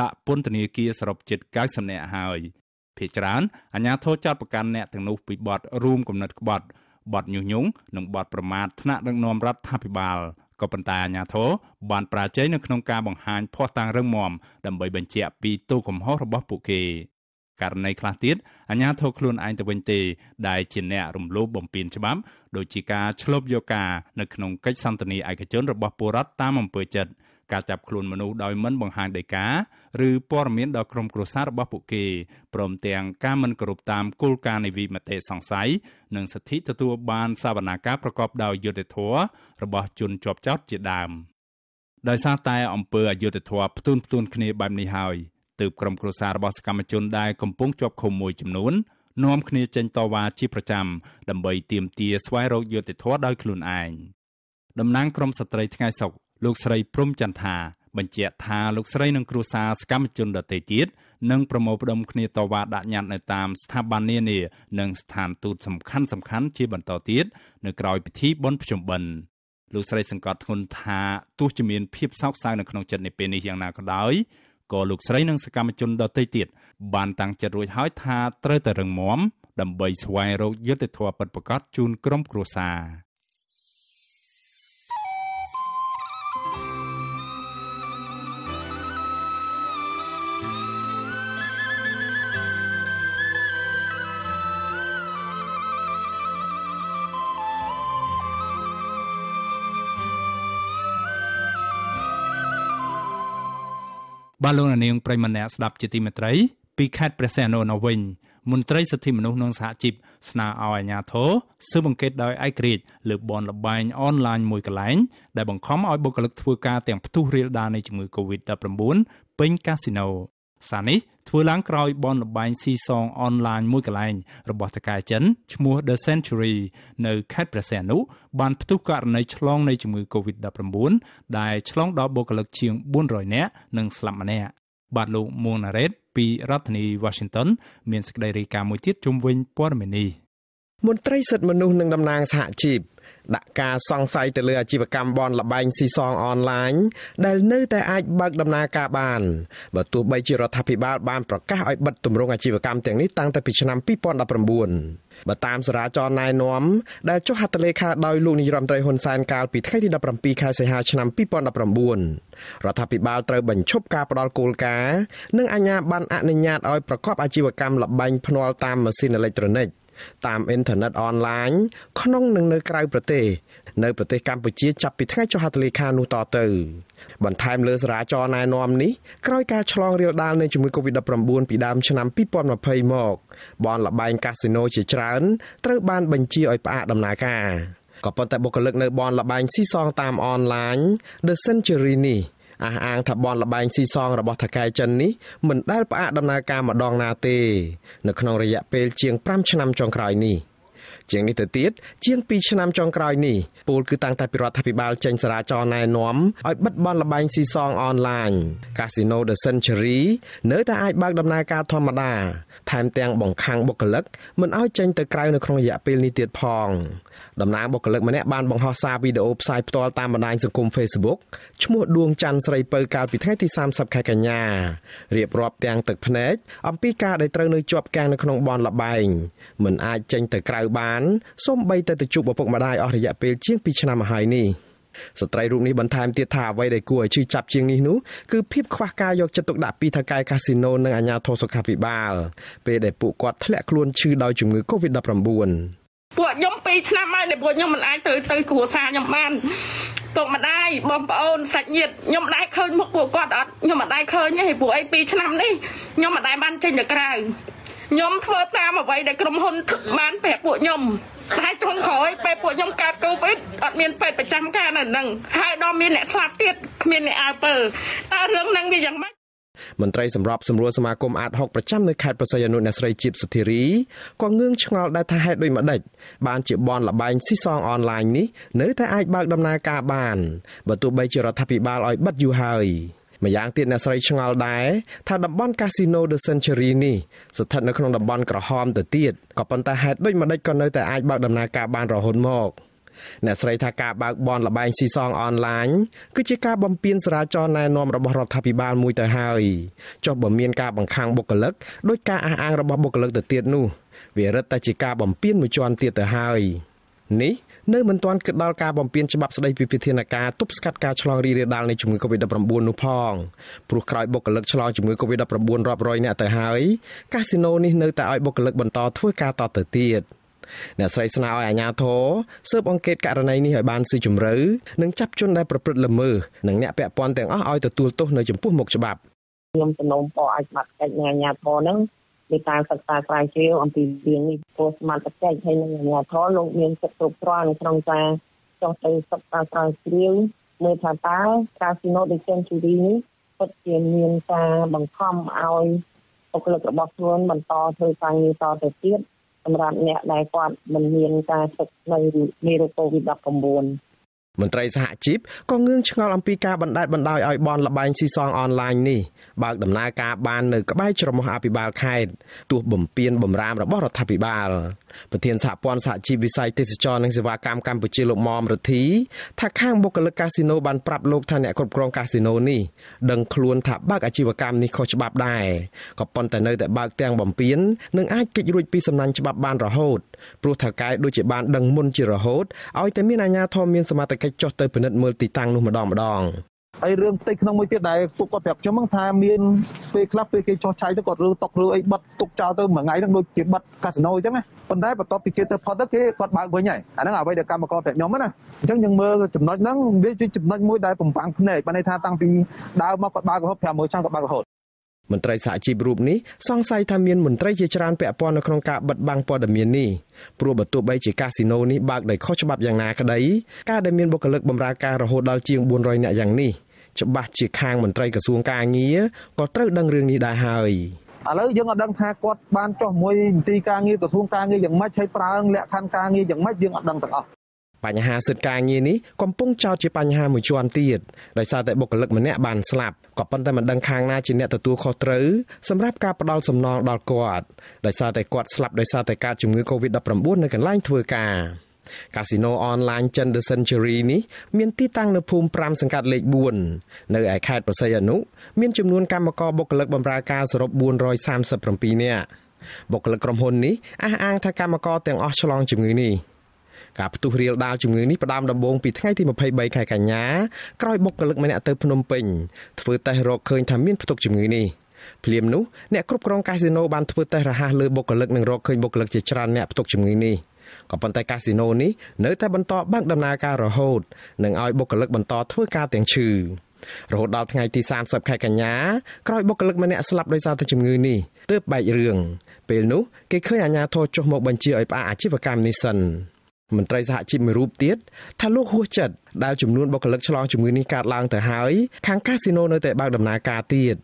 ដាក់ពន្ធនាគារសរុបជិត90នាក់ហើយភាគច្រើនអាជ្ញាធរចាត់បង្កាន់អ្នកទាំងនោះពីបទរួមគំនិតក្បត់បទញុះញង់និងបទប្រមាថថ្នាក់ដឹកនាំរដ្ឋាភិបាលក៏ប៉ុន្តែអាជ្ញាធរបានប្រាជ័យនៅក្នុងការបង្ហាញភ័ស្តុតាងរឹងមាំដើម្បីបញ្ជាក់ពីទោសកំហុសរបស់ពួកគេករណីខ្លះទៀតអាជ្ញាធរខ្លួនឯងទៅវិញទេដែលជាអ្នករំលោភបំពានច្បាប់ដោយជាការឈ្លបយកការនៅក្នុងកិច្ចសន្ទនាឯកជនរបស់ពលរដ្ឋតាមអំពើចិត្តការចាប់ខ្លួនមនុស្សដោយមិនបង្ហាញដីកាឬព័ត៌មានដល់ក្រុមគ្រួសាររបស់ពួកគេព្រមទាំងការមិនគោរពតាមគោលការណ៍នៃវិមតិសង្ស័យនិងសិទ្ធិទទួលបានសវនាការប្រកបដោយយុត្តិធម៌របស់ជនជាប់ចោតជាដើមដោយសារតែអង្គើអយុធធម៌ផ្ទូនផ្ទួនគ្នាបែបនេះហើយទើបក្រុមគ្រួសាររបស់សកម្មជនដែលកំពុងជាប់ឃុំមួយចំនួននាំគ្នាចេញតវ៉ាជាប្រចាំ ដើម្បីទាមទារស្វែងរកយុត្តិធម៌ដោយខ្លួនឯងតំណាងក្រុមស្ត្រីថ្ងៃសុកលោកស្រីព្រំចន្ទថាបញ្ជាក់ថាលោកស្រី និងគ្រួសារសកម្មជនដទៃទៀតនឹងប្រមូលផ្តុំគ្នាតវ៉ាដាក់ញត្តិនៅតាមស្ថាប័ននានានិងស្ថានទូតសំខាន់សំខាន់ជា បន្តទៀតនៅក្រៅពិធីបុណ្យភ្ជុំបិណ្ឌលោកស្រីសង្កត់ធ្ងន់ថាទោះជាមានភាពសោកសៅនៅក្នុងចិត្តនាពេលនេះយ៉ាងណាក៏ដោយក៏លោកស្រីនិងសកម្មជនដទៃទៀតបានតាំងចិត្តរួចហើយថាត្រូវតែរឹងមាំដើម្បីស្វែងរកយុត្តិធម៌ពិតប្រាកដជូនក្រុមគ្រួសារបាទលោកនាងប្រិមម្នាក់ស្ដាប់ជាទីមេត្រីពីខេត្តព្រះសីហនុនៅវិញមន្ត្រីសិទ្ធិមនុស្សក្នុងសហជីពស្នើឲ្យអាជ្ញាធរស៊ើបអង្កេតដោយឯករាជ្យលើបនលបែងអនឡាញមួយកន្លែងដែលបង្ខំឲ្យបុគ្គលិកធ្វើការទាំងផ្ទុះរាលដាលនៃជំងឺ Covid-19 ពេញកាស៊ីណូសារនេះធ្វើឡើងក្រោយបនលបែងស៊ីសងអនឡាញមួយកន្លែង របស់តកែចិនឈ្មោះ The Century នៅខេត្តព្រះសីហនុបានផ្ទុះករណីឆ្លងនៃជំងឺ Covid-19 ដែលឆ្លងដល់បុគ្គលិកជាង400នាក់និងស្លាប់ម្នាក់បាទលោកមួងណារ៉េតពីរដ្ឋធានី Washington មានសេចក្តីរាយការណ៍មួយទៀតជុំវិញព័ត៌មាននេះមន្ត្រីសិទ្ធិមនុស្សនិងតំណាងសហជីពដាក់ការសង្ស័យទៅលើអាជីវកម្មបនលបែងស៊ីសងអនឡាញដែលនៅតែអាចបើកដំណើរការបានបើទោះបីជារដ្ឋាភិបាលបានប្រកាសឲ្យបិទទម្រង់អាជីវកម្មទាំងនេះតាំងតែពីឆ្នាំ2019បើតាមសារាចរណែនាំដែលចុះហត្ថលេខាដោយលោកនាយរដ្ឋមន្ត្រីហ៊ុនសែនកាលពីថ្ងៃទី17ខែសីហាឆ្នាំ2019រដ្ឋាភិបាលត្រូវបញ្ឈប់ការផ្តល់គោលការណ៍និងអាជ្ញាប័ណ្ណអនុញ្ញាតឲ្យប្រកបអាជីវកម្មលបែងភ្នាល់តាមម៉ាស៊ីនអេឡិចត្រូនិក។តាមអ៊ីនធឺណិតអនឡាញក្នុងនិងនៅក្រៅប្រទេសនៅប្រទេសកម្ពុជាចាប់ពីថ្ងៃចុះហត្ថលេខានោះតទៅបន្ថែមលើសារាចរណែនាំនេះក្រោយការឆ្លងរាលដាលនៃជំងឺ Covid-19 ពីដើមឆ្នាំ2020មកបនលបែងកាស៊ីណូជាច្រើនត្រូវបាន បញ្ជាឲ្យផ្អាកដំណើរការក៏ប៉ុន្តែបុគ្គលិកនៅបនលបែងស៊ីសងតាមអនឡាញ The Century នេះអះអាងថាបនលបែងស៊ីសងរបស់ថកែចិននេះមិនដែលផ្អាកដំណើរការម្ដងណាទេ នៅក្នុងរយៈពេលជាង5ឆ្នាំចុងក្រោយនេះ ជាងនេះទៅទៀតជាង2ឆ្នាំចុងក្រោយនេះពលគឺតាំងតែពីរដ្ឋាភិបាលចេញសារាចរណែនាំឲ្យបិទបនលបែងស៊ីសងអនឡាញកាស៊ីណូ The Century នៅតែអាចបើកដំណើរការធម្មតា ថែមទាំងបង្ខាំងបុគ្គលិក មិនឲ្យចេញទៅក្រៅនៅក្នុងរយៈពេលនេះទៀតផងតំណាងបុគ្គលិកម្នាក់បានបង្ហោះសារវីដេអូផ្សាយផ្ទាល់តាមបណ្ដាញសង្គម Facebook ឈ្មោះដួងច័ន្ទស្រីពៅកាលពីថ្ងៃទី30ខែកញ្ញារៀបរាប់ទាំងទឹកភ្នែកអំពីការដែលត្រូវនៅជាប់កាំងនៅក្នុងបនលបែងមិនអាចចេញទៅក្រៅបានសូម្បីតែទៅជួបឪពុកម្ដាយអស់រយៈពេលជាង2ឆ្នាំមកហើយនេះស្ត្រីរូបនេះបន្ថែមទៀតថាអ្វីដែលគួរឲ្យឈឺចាប់ជាងនេះនោះគឺភាពខ្វះការយកចិត្តទុកដាក់ពីថៅកែកាស៊ីណូនិងអាជ្ញាធរសុខាភិបាលពេលដែលពួកគាត់ធ្លាក់ខ្លួនឈឺដោយជំងឺ Covid-19 ពួកខ្ញុំ2ឆ្នាំហើយដែលពួកខ្ញុំមិនអាចទៅទៅគ្រួសារខ្ញុំបានពុកម្ដាយបងប្អូនសាច់ញាតិខ្ញុំមិនដែលឃើញមុខពួកគាត់អត់ខ្ញុំមិនដែលឃើញទេពួកអី2ឆ្នាំនេះខ្ញុំមិនដែលបានចេញទៅក្រៅខ្ញុំធ្វើតាមអ្វីដែលក្រុមហ៊ុនបានប្រាប់ពួកខ្ញុំតែចុងក្រោយពេលពួកខ្ញុំកើតកូវីដអត់មានពេទ្យប្រចាំការនៅនឹងហើយដល់មានអ្នកស្លាប់ទៀតគ្មានអ្នកអើពើតើរឿងហ្នឹងវាយ៉ាងម៉េចមន្ត្រីសម្របសម្រួលសមាគមអាត60ប្រចាំនៅខេត្តប្រស័យអនុអ្នកស្រីជីបសុធារីក៏ងឿងឆ្ងល់ដែរថាហេតុដូចម្ដេចបានជាបនលបែងស៊ីសងអនឡាញនេះនៅតែអាចបើកដំណើរការបានបើទោះបីជារដ្ឋាភិបាលឲ្យបិទយូរហើយម្យ៉ាងទៀតអ្នកស្រីឆ្ងល់ដែរថាតំបន់កាស៊ីណូ The Century នេះស្ថិតនៅក្នុងតំបន់ក្រហមទៅទៀតក៏ប៉ុន្តែហេតុដូចម្ដេចក៏នៅតែអាចបើកដំណើរការបានរហូតមក។អ្នកស្រីថាការបើកបនលបែងស៊ីសងអនឡាញគឺជាការបំពានសារាចរណែនាំរបស់រដ្ឋាភិបាលមួយទៅហើយចុះបើមានការបង្ខាំងបុគ្គលិកដោយការអះអាងរបស់បុគ្គលិកទៅទៀតនោះ វារឹតតែជាការបំពានមួយជាន់ទៀតទៅហើយនេះនៅមិនទាន់គិតដល់ការបំពេញច្បាប់ស្តីពីវិធានការទប់ស្កាត់ការឆ្លងរីករាលដាលនៃជំងឺ Covid-19 នោះផងព្រោះក្រោយបុគ្គលិកឆ្លងជំងឺ Covid-19 រាប់រយនាក់ទៅហើយកាស៊ីណូនេះនៅតែឲ្យបុគ្គលិកបន្តធ្វើការតទៅទៀត។អ្នកស្រីស្នើឲ្យអាជ្ញាធរស៊ើបអង្កេតករណីនេះឲ្យបានស៊ីជម្រៅនិងចាប់ជនដែលប្រព្រឹត្តល្មើសនិងអ្នកពាក់ព័ន្ធទាំងអស់ឲ្យទទួលទោសនៅចំពោះមុខច្បាប់ខ្ញុំសំណូមពរឲ្យស្មាត់កិច្ចនៃអាជ្ញាធរនឹងមានការសិក្សាស្រាវជ្រាវអំពីរឿងនេះព្រោះស្មាត់កិច្ចហើយនឹងអាជ្ញាធរលោកមានសិទ្ធិគ្រប់គ្រាន់ក្នុងការចុះទៅសិក្សាស្រាវជ្រាវមើលថាតើកាស៊ីណូ The Century នេះពិតជាមានការបង្ខំឲ្យបុគ្គលិករបស់ខ្លួនបន្តធ្វើការងារតទៅទៀតសម្រាប់អ្នកដែលគាត់មិនមានការស្ថិតនៅមេរោគ COVID-19 មន្ត្រីសហជីពក៏ងឿងឆ្ងល់អំពីការបណ្តែតបណ្តោយឲ្យបនលបែងស៊ីសងអនឡាញនេះបើកដំណើរការបាននៅក្បែរច្រមុះអភិបាលខេត្តទោះបំពេញបំរាមរបស់រដ្ឋាភិបាលប្រធានសហព័ន្ធសហជីពវិស័យទេសចរនិងសេវាកម្មកម្ពុជាលោកមុំរទ្ធីថាខាងបុគ្គលិកកាស៊ីណូបានប្រាប់លោកថាអ្នកគ្រប់គ្រងកាស៊ីណូនេះដឹងខ្លួនថាបើកអាជីវកម្មនេះខុសច្បាប់ដែរក៏ប៉ុន្តែនៅតែបើកទាំងបំពេញនិងអាចគេចរួចពីសំណាញ់ច្បាប់បានរហូតព្រោះថៅកែដូចជាបានដឹងមុនជារហូតឲ្យតែមានអាជ្ញាធរមានសមត្ថកិច្ចកិច្ចចុះទៅពិនិត្យមើលទីតាំងនោះម្ដងម្ដងហើយរឿងផ្ទៃក្នុងមួយទៀតដែលពួកគាត់ប្រាប់ខ្ញុំហ្នឹងថាមានពេលខ្លះពេលគេចោះឆាយទៅគាត់រឿងຕົកឬអីបិទទុកចោលទៅមួយថ្ងៃហ្នឹងដូចជាបិទកាស៊ីណូអញ្ចឹងណាប៉ុន្តែបន្ទាប់ពីគេទៅផុតទៅគេគាត់បើកវិញហើយអាហ្នឹងអ្វីដែលកម្មករប្រាប់ខ្ញុំណាអញ្ចឹងយើងមើលចំណុចហ្នឹងវាជាចំណុចមួយដែលបំផាំងភ្នែកបើន័យថាតាំងពីដើមមកគាត់បើករហូត500ឆ្នាំគាត់បើករហូតមន្ត្រីសហជីពរូបនេះសង្ស័យថាមានមន្ត្រីជាច្រើនពាក់ព័ន្ធនៅក្នុងការបិទបាំងព័ត៌មាននេះព្រោះបើទោះបីជាកាស៊ីណូនេះបើកដោយខុសច្បាប់យ៉ាងណាក្តីការដែលមានបុគ្គលិកបម្រើការរហូតដល់ជាង400នាក់យ៉ាងនេះច្បាស់ជាខាងមន្ត្រីក្រសួងការងារក៏ត្រូវដឹងរឿងនេះដែរហើយឥឡូវយើងអត់ដឹងថាគាត់បានចុះមួយមន្ត្រីការងារក្រសួងការងារយ៉ាងម៉េចហើយប្រើលក្ខខណ្ឌការងារយ៉ាងម៉េចយើងអត់ដឹងទាំងអស់បញ្ហាសិទ្ធិការងារនេះកំពុងចោទជាបញ្ហាមួយជាន់ទៀតដោយសារតែបុគ្គលិកម្នាក់បានស្លាប់ក៏ប៉ុន្តែមិនដឹងខាងណាជាអ្នកទទួលខុសត្រូវសម្រាប់ការផ្ដល់សំណងដល់គាត់ដោយសារតែគាត់ស្លាប់ដោយសារតែការជំងឺ Covid-19 នៅកន្លែងធ្វើការកាស៊ីណូអនឡាញ Gender Century នេះមានទីតាំងនៅភូមិ5សង្កាត់លេខ4នៅឯខេត្តប្រស័យអនុមានចំនួនកម្មករបុគ្គលិកបម្រើការសរុប437នាក់បុគ្គលិកក្រុមហ៊ុននេះអះអាងថាកម្មករទាំងអស់ឆ្លង ជំងឺនេះ។ការផ្ទុះរាលដាលជំងឺនេះផ្ដើមដំបូងពីថ្ងៃទី23ខែកញ្ញាក្រោយបុគ្គលិកម្នាក់ទៅភ្នំពេញធ្វើតេស្តរកឃើញថាមានផ្ទុកជំងឺនេះភ្លាមនោះអ្នកគ្រប់គ្រងកាស៊ីណូបានធ្វើតេស្តរហ័សលើបុគ្គលិកនិងរកឃើញបុគ្គលិកជាច្រើនអ្នកផ្ទុកជំងឺនេះក៏ប៉ុន្តែកាស៊ីណូនេះនៅតែបន្តបើកដំណើរការរហូតនិងឲ្យបុគ្គលិកបន្តធ្វើការទាំងឈឺរហូតដល់ថ្ងៃទី30ខែកញ្ញាក្រោយបុគ្គលិកម្នាក់ស្លាប់ដោយសារតែជំងឺនេះទើបបែករឿងពេលនោះគេឃើញអាជ្ញាធរចុះមកបញ្ជាឲ្យផ្អាកអាជីវកម្មនេះសិនមន្ត្រីសហជីពមួយរូបទៀតថាលោកហួសចិត្តដែលចំនួនបុគ្គលិកឆ្លងជំងឺនេះកើនឡើងទៅហើយខាងកាស៊ីណូនៅតែបើកដំណើរការទៀត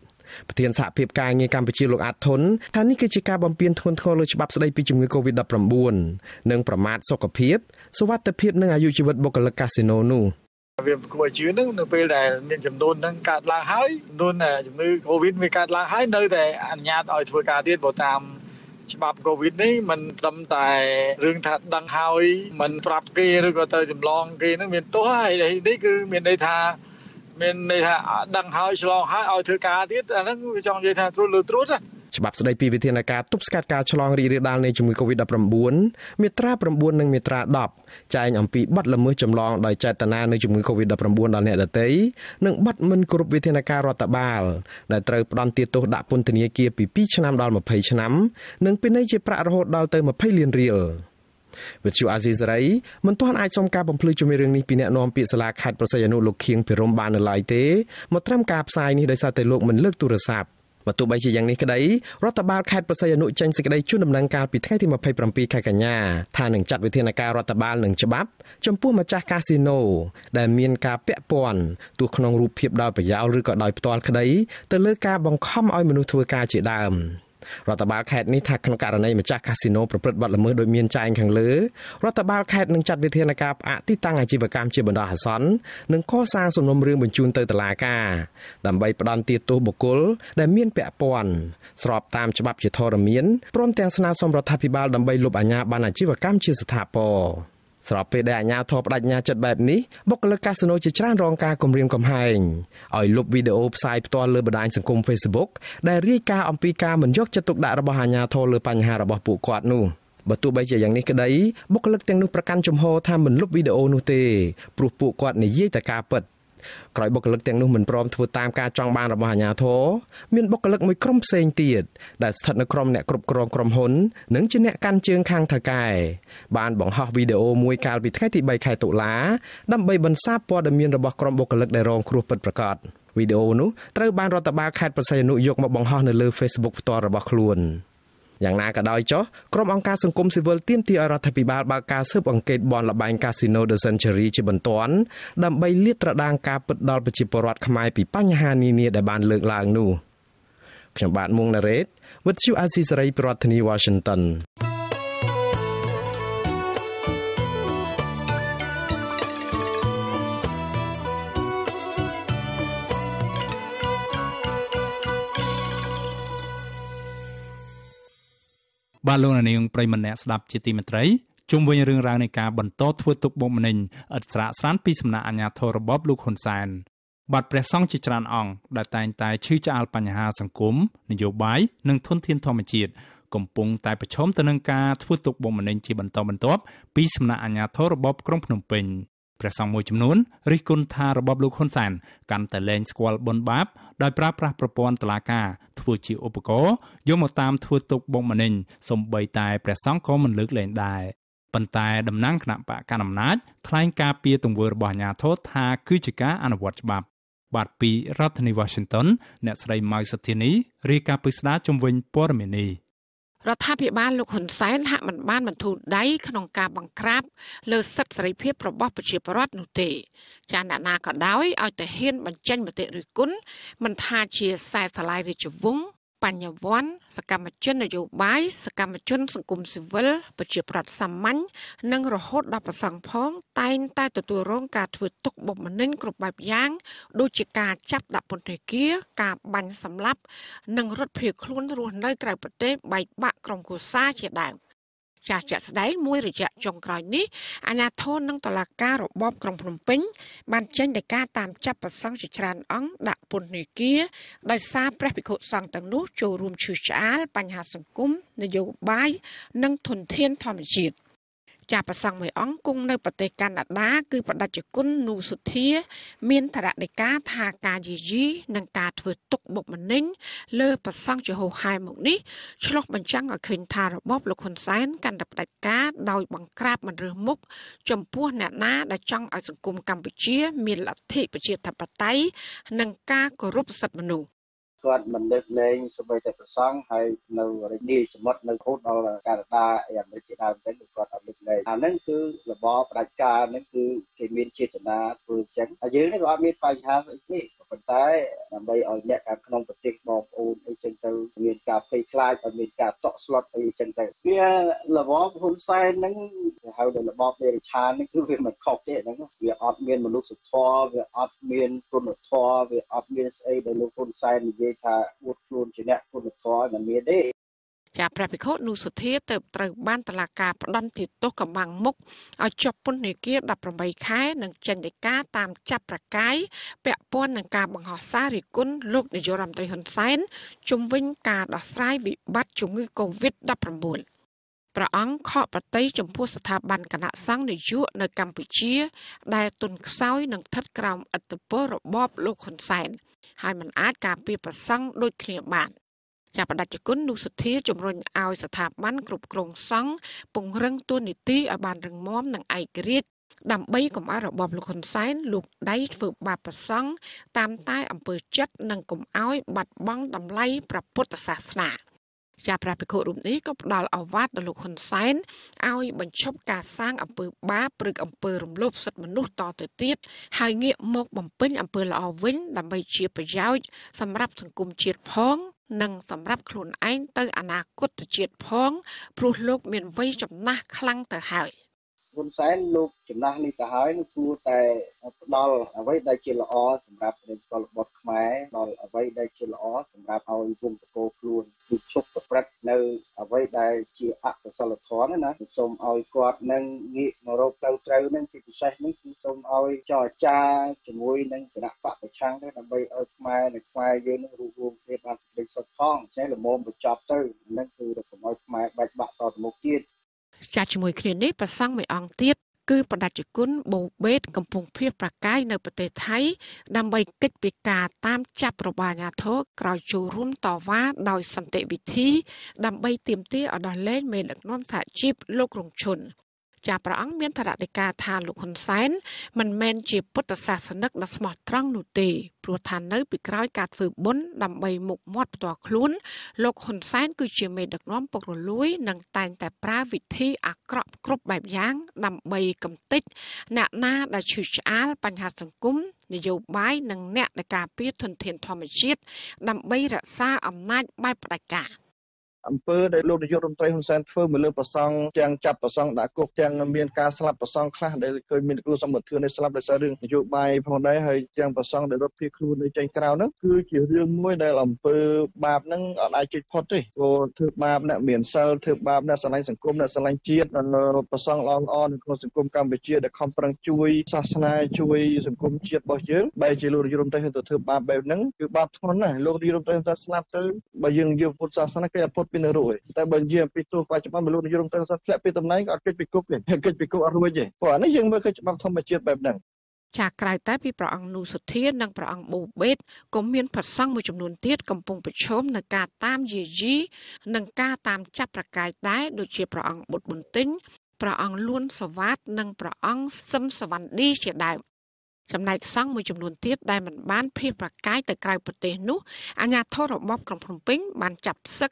ប្រធានសហភាពការងារកម្ពុជាលោកអាត់ធុនថានេះគឺជាការបំពានធ្ងន់ធ្ងរលើច្បាប់ស្តីពីជំងឺ Covid-19 និងប្រមាថសុខភាពសុវត្ថិភាពនិងអាយុជីវិតបុគ្គលិកកាស៊ីណូនោះវាគួរជឿនឹងនៅពេលដែលមានចំនួនហ្នឹងកើតឡើងហើយចំនួនជំងឺ Covid វាកើតឡើងហើយនៅតែអនុញ្ញាតឲ្យធ្វើការទៀតបើតាមច្បាប់កូវីដនេះมันត្រឹមតែរឿងថាដឹងហើយมันប្រាប់គេឬក៏ទៅចម្លងគេហ្នឹងមានទោសហើយនេះគឺមានន័យថាមានន័យថាដឹងហើយឆ្លងហើយឲ្យធ្វើការទៀតអាហ្នឹងវាចង់និយាយថាត្រួតលើត្រួតណាច្បាប់ស្តីពីវិធានការទប់ស្កាត់ការឆ្លងរីករាលដាលនៃជំងឺ Covid-19 មាត្រា9និងមាត្រា10ចែងអំពីបទល្មើសចម្លងដោយចេតនានៃជំងឺ Covid-19 ដល់អ្នកដទៃនិងបទមិនគោរពវិធានការរដ្ឋបាលដែលត្រូវផ្តន្ទាទោសដាក់ពន្ធនាគារពី2ឆ្នាំដល់20ឆ្នាំនិងពិន័យជាប្រាក់រហូតដល់ទៅ20លានរៀលវិទ្យុអាស៊ីសេរីមិនទាន់អាចសុំការបំភ្លឺជាមួយរឿងនេះពីអ្នកនាំពាក្យសាលាខេត្តប្រសិទ្ធអនុលោកខៀងភិរមបាននៅឡើយទេមកត្រឹមការផ្សាយនេះដោយសារតែលោកមិនលើកទូរស័ព្ទ។បើទោះបីជាយ៉ាងនេះក្តីរដ្ឋបាលខេត្តប្រស័យអនុចេញសេចក្តីជូនដំណឹងកាលពីថ្ងៃទី27ខែកញ្ញាថានឹងចាត់វិធានការរដ្ឋបាលនឹងច្បាប់ ចំពោះម្ចាស់កាស៊ីណូដែលមានការពាក់ព័ន្ធទោះក្នុងរូបភាពដោយប្រយោលឬក៏ដោយផ្ទាល់ក្តី ទៅលើការបង្ខំឲ្យមនុស្សធ្វើការជាដើម។រដ្ឋបាលខេត្តនេះថាក្នុងករណីម្ចាស់កាស៊ីណូប្រព្រឹត្តបទល្មើសដោយមានចែងខាងលើរដ្ឋបាលខេត្តនឹងចាត់វិធានការផ្អាកទីតាំងអាជីវកម្មជាបណ្ដោះអាសន្ននិងកសាងសំណុំរឿងបញ្ជូនទៅតុលាការដើម្បីផ្ដន្ទាទោសបុគ្គលដែលមានពាក់ព័ន្ធស្របតាមច្បាប់ជាធរមានព្រមទាំងស្នើសុំរដ្ឋាភិបាលដើម្បីលុបអាជ្ញាបណ្ណអាជីវកម្មជាស្ថាពរស្របពេលដែលអាជ្ញាធរបដិញ្ញាចិត្តបែបនេះបុគ្គលិកកាស៊ីណូជាច្រើនរងការគំរាមកំហែងឲ្យលុបវីដេអូផ្សាយផ្ទាល់លើបណ្ដាញសង្គម Facebook ដែលរាយការណ៍អំពីការមិនយកចិត្តទុកដាក់របស់អាជ្ញាធរលើបញ្ហារបស់ពួកគាត់នោះបើទោះបីជាយ៉ាងនេះក្តីបុគ្គលិកទាំងនោះប្រកាន់ជំហរថាមិនលុបវីដេអូនោះទេព្រោះពួកគាត់និយាយតែការពិត។ក្រោយបុគ្គលិកទាំងនោះមិនព្រមធ្វើតាមការចង់បានរបស់អាជ្ញាធរមានបុគ្គលិកមួយក្រុមផ្សេងទៀតដែលស្ថិតនៅក្រុមអ្នកគ្រប់គ្រងក្រុមហ៊ុននិងជាអ្នកកាន់ជើងខាងថៅកែបានបង្ហោះវីដេអូមួយកាលពីថ្ងៃទី3ខែតុលាដើម្បីបន្សាបព័ត៌មានរបស់ក្រុមបុគ្គលិកដែលរងគ្រោះពិតប្រាកដវីដេអូនោះត្រូវបានរដ្ឋបាលខេត្តបរសៃនុយកមកបង្ហោះនៅលើ Facebook ផ្ទាល់របស់ខ្លួន។យ៉ាងណាក៏ដោយចុះក្រុមអង្គការសង្គមស៊ីវិលទាមទារឲ្យរដ្ឋាភិបាលបើកការស៊ើបអង្កេតបនលបែងកាស៊ីណូ The Century ជាបន្ទាន់ដើម្បីលាតត្រដាងការពិតដល់ប្រជាពលរដ្ឋខ្មែរពីបញ្ហានានាដែលបានលើកឡើងនោះខ្ញុំបាទមួងណារ៉េត With you Azizi Saray ប្រធានាធិបតី Washington បាទលោកនាងប្រិមម្នាក់ស្ដាប់ជាទីមេត្រីជុំវិញរឿងរ៉ាវនៃការបន្តធ្វើទុកបុកម្នេញឥតស្រាកស្រានពីសំណាក់អាជ្ញាធររបបលោកហ៊ុនសែនបាទព្រះសង្ឃជាច្រើនអង្គដែលតែងតែឈឺឆ្អាលបញ្ហាសង្គមនយោបាយនិងធនធានធម្មជាតិកំពុងតែប្រឈមទៅនឹងការធ្វើទុកបុកម្នេញជាបន្តបន្ទាប់ពីសំណាក់អាជ្ញាធររបបក្រុងភ្នំពេញព្រះសង្ឃមួយចំនួនរិះគន់ថារបបលោកហ៊ុនសែនកាន់តែលែងស្គាល់បុណ្យបាប ដោយប្រើប្រាស់ប្រព័ន្ធតុលាការធ្វើជាឧបករណ៍យកមកតាមធ្វើទុកបុកម្នេញសម្បីតែព្រះសង្ឃក៏មិនលើកលែងដែរប៉ុន្តែតំណាងគណៈបកកណ្ដាលអំណាចថ្លែងការពីទង្វើរបស់អាជ្ញាធរថាគឺជាការអនុវត្តច្បាប់ បាទពីរដ្ឋធានី Washington អ្នកស្រីម៉ៅសុធានីរាយការណ៍ពីស្ដារជំវិញព័ត៌មាននេះរដ្ឋាភិបាលលោកហ៊ុនសែនហាក់មិនបានបន្ធូរដៃក្នុងការបង្ក្រាបលើសិទ្ធិសេរីភាពរបស់ប្រជាពលរដ្ឋនោះទេ ចាអ្នកណាក៏ដោយឲ្យតែហ៊ានបញ្ចេញមតិរិះគន់មិនថាជាខ្សែស្រឡាយរាជវង្សបញ្ញវន្តសកម្មជននយោបាយសកម្មជន សង្គមស៊ីវិលប្រជាប្រដ្ឋសាមញ្ញនិងរហូតដល់ប្រសង់ផងតែងតែទទួលរងការធ្វើទុកបុកម្នេញគ្រប់បែបយ៉ាង ដូចជាការចាប់ដាក់ពន្ធនាគារការបាញ់សម្លាប់ និងរត់ភៀសខ្លួនរស់នៅក្រៅប្រទេសបែកបាក់ក្រុមគ្រួសារជាដើម។ចាស់ជាក់ស្ដែងមួយរយៈចុងក្រោយនេះអាណាធននិងតឡាការរបបក្រុងភ្នំពេញបានចេញដីកាតាមចាប់ប្រសង់ជាច្រើនអង្គដាក់ពន្ធនាគារដោយសារព្រះភិក្ខុសង្ឃទាំងនោះចូលរួមឈឺឆ្អាល បញ្ហាសង្គមនយោបាយនិងធនធានធម្មជាតិ។ចាប្រសង់មួយអង្គគង់នៅប្រទេសកាណាដាគឺបដិជគុណនូសុធា មានធរណីកាថាការយាយីនិងការធ្វើទុកបុកម្នេញលើប្រសង់ជាហោហែមកនេះឆ្លុះបញ្ចាំងឲ្យឃើញថារបបលោកហ៊ុនសែនកាន់តែផ្ដាច់ការដោយបង្ក្រាបមិនរើសមុខចំពោះអ្នកណាដែលចង់ឲ្យសង្គមកម្ពុជាមានលទ្ធិប្រជាធិបតេយ្យនិងការគោរពសិទ្ធិមនុស្សគាត់មិនលើកលែងសម្បីតែប្រសង់ហើយនៅរាជនីសមុទ្រនៅខូតដល់កាណាដាអាមេរិកជាដើមទៅគាត់អត់លើកលែងអាហ្នឹងគឺរបបផ្ដាច់ការហ្នឹងគឺគេមានចេតនាធ្វើអញ្ចឹងហើយយើងនេះក៏អត់មានបញ្ហាស្អីទេប៉ុន្តែដើម្បីឲ្យអ្នកខាងក្នុងប្រទេសបងប្អូនអីចឹងទៅមានការភ័យខ្លាចឲ្យមានការតក់ស្លុតអីចឹងទៅវារបបហ៊ុនសែនហ្នឹងគេហៅដល់របបប្រជាឆានហ្នឹងគឺវាមិនខុសទេហ្នឹងវាអត់មានមនុស្សធម៌វាអត់មានគុណធម៌វាអត់មានស្អីដែលលោកហ៊ុនសែននិយាយយថាអួតខ្លួនជាអ្នកគុណធម៌មិនមានទេជាព្រះភិក្ខុនុសុធាទៅត្រូវបានតឡាការផ្ដន្ទាទោសកំបាំងមុខឲ្យជាប់ពន្ធនាគារ18ខែ និងចេញដីកាតាមចាប់ប្រកាយពាក់ព័ន្ធនឹងការបង្ហោះសាររិគុណលោកនាយករដ្ឋមន្ត្រីហ៊ុនសែនជំវិញការដោះស្រាយវិបត្តិជំងឺ Covid-19 ព្រះអង្គខកប្រតិចំពោះស្ថាប័នគណៈសង្ឃនយោនៅកម្ពុជា ដែលទុនខ្សោយនិងថិតក្រោមឥទ្ធិពលរបបលោកហ៊ុនសែន។ហើយមិនអាចការពារប្រសង់ដូចគ្នាបានចាប់បដិជគុណនោះសធាជំរុញឲ្យស្ថាប័នគ្រប់គ្រងសង់ពង្រឹងទួនាទីឲ្យបានរឹងមាំនិងឯករាជ្យដើម្បីកុំឲ្យរបបលោកហ៊ុនសែនលោកដៃធ្វើបាបប្រសង់តាមតែអំពើចិត្តនិងកុំឲ្យបាត់បង់តម្លៃព្រះពុទ្ធសាសនា។ចាព្រះភិក្ខុរូបនេះក៏ផ្ដល់ឱវាទដល់លោកហ៊ុនសែនឲ្យបញ្ឈប់ការសាងអំពើបាបព្រឹកអំពើរំលោភសិទ្ធិមនុស្សតទៅទៀតហើយងាកមកបំពេញអំពើល្អវិញដើម្បីជាប្រយោជន៍សម្រាប់សង្គមជាតិផង និងសម្រាប់ខ្លួនឯងទៅអនាគតជាតិផងព្រោះលោកមានវ័យចំណាស់ខ្លាំងទៅហើយ។ហ៊ុនសែនលោកចំណាស់នេះទៅហើយនឹងគួរតែផ្ដល់អ្វីដែលជាល្អសម្រាប់ប្រជាពលរដ្ឋខ្មែរដល់អ្វីដែលជាល្អសម្រាប់ឲ្យវងតកោខ្លួនគឺឈប់ប្រព្រឹត្តនៅអ្វីដែលជាអកុសលធម៌ណាសូមឲ្យគាត់នឹងងាកមករកផ្លូវត្រូវនឹងជាពិសេសនេះគឺសូមឲ្យចរចាជាមួយនឹងគណៈបកប្រឆាំងទៅដើម្បីឲ្យខ្មែរនៅខ្មែរយើងនឹងរួមរวมគ្នាបានសេចក្តីសុខផងចេះល្មមបញ្ចប់ទៅនឹងគឺរកកុំឲ្យខ្មែរបែកបាក់តទៅមុខទៀតចាស់ជាមួយគ្នានេះប្រសង់មួយអង្គទៀតគឺប្រដាជគុណបូបេតកំពុងភៀសប្រកាយនៅប្រទេសថៃដើម្បីកិច្ចពិការតាមចាប់របស់អាញាធរក្រោយចូលរួមតវ៉ាដោយសន្តិវិធី ដើម្បីទាមទារឲ្យដោះលែងមេដឹកនាំសហជីពលោករងឈុនចាព្រះអង្គមានថរណិកា ថាលោកហ៊ុនសែនមិនមែនជាពុទ្ធសាសនិកដ៏ស្មោះត្រង់នោះទេព្រោះថានៅពីក្រោយការធ្វើបុណ្យដើម្បីមុខមាត់ផ្ទាល់ខ្លួនលោកហ៊ុនសែនគឺជាមេដឹកនាំពុករលួយនិងតែងតែ ប្រើវិធី អាក្រក់គ្រប់បែបយ៉ាង ដើម្បីកំទេចអ្នកណា ដែលឈឺឆ្អាលបញ្ហាសង្គមនយោបាយនិងអ្នកដែលការពារធនធានធម្មជាតិដើម្បីរក្សាអំណាចបែបផ្ដាច់ការអំពើដែលលោកនាយករដ្ឋមន្ត្រីហ៊ុនសែនធ្វើមកលើប្រសង់ទាំងចាប់ប្រសង់ដាក់គុកទាំងមានការស្លាប់ប្រសង់ខ្លះដែលឃើញមានគ្រូសម្បត្តិធឿនដែលស្លាប់ដោយសាររឿងនយោបាយផងដែរហើយទាំងប្រសង់ដែលរត់ភៀសខ្លួននៅចេញក្រៅនោះគឺជារឿងមួយដែលអំពើបាបហ្នឹងអត់អាចជិតផុតទេព្រោះធ្វើបាបអ្នកមានសិលធ្វើបាបអ្នកស្រឡាញ់សង្គមអ្នកស្រឡាញ់ជាតិប្រសង់ល្អល្អនៅក្នុងសង្គមកម្ពុជាដែលខំប្រឹងជួយសាសនាជួយសង្គមជាតិរបស់យើងបែរជាលោកនាយករដ្ឋមន្ត្រីទៅធ្វើបាបបែបហ្នឹងគឺបាបធ្ងន់ណាស់លោកនាយករដ្ឋមន្ត្រីស្លាប់ទៅបើយើងយកពុទ្ធសាសនាគេអត់ពុទ្ធពីនៅរួចតែបើនិយាយអំពីទូបច្ចុប្បន្នមនុស្សនិយមទៅសោះធ្លាក់ពីតំណែងក៏អត់គេចពីគុកទេគេចពីគុកអត់រួចទេព្រោះអានេះយើងមើលឃើញច្បាប់ធម្មជាតិបែបហ្នឹងចាក្រៅតែពីព្រះអង្គនូសុធានិងព្រះអង្គប៊ូបេតក៏មានប្រសង់មួយចំនួនទៀតកំពុងប្រឈមនឹងការតាមយាយីនិងការតាមចាប់ប្រកាយដែរដូចជាព្រះអង្គបុត្របន្ទិញព្រះអង្គលួនសវ៉ាតនិងព្រះអង្គសឹមសវណ្ឌីជាដើមចំណែកសង់មួយចំនួនទៀតដែលមិនបានភៀសប្រកាយទៅក្រៅប្រទេសនោះអាញាធររបស់ក្រុងភ្នំពេញបានចាប់ផ្សឹក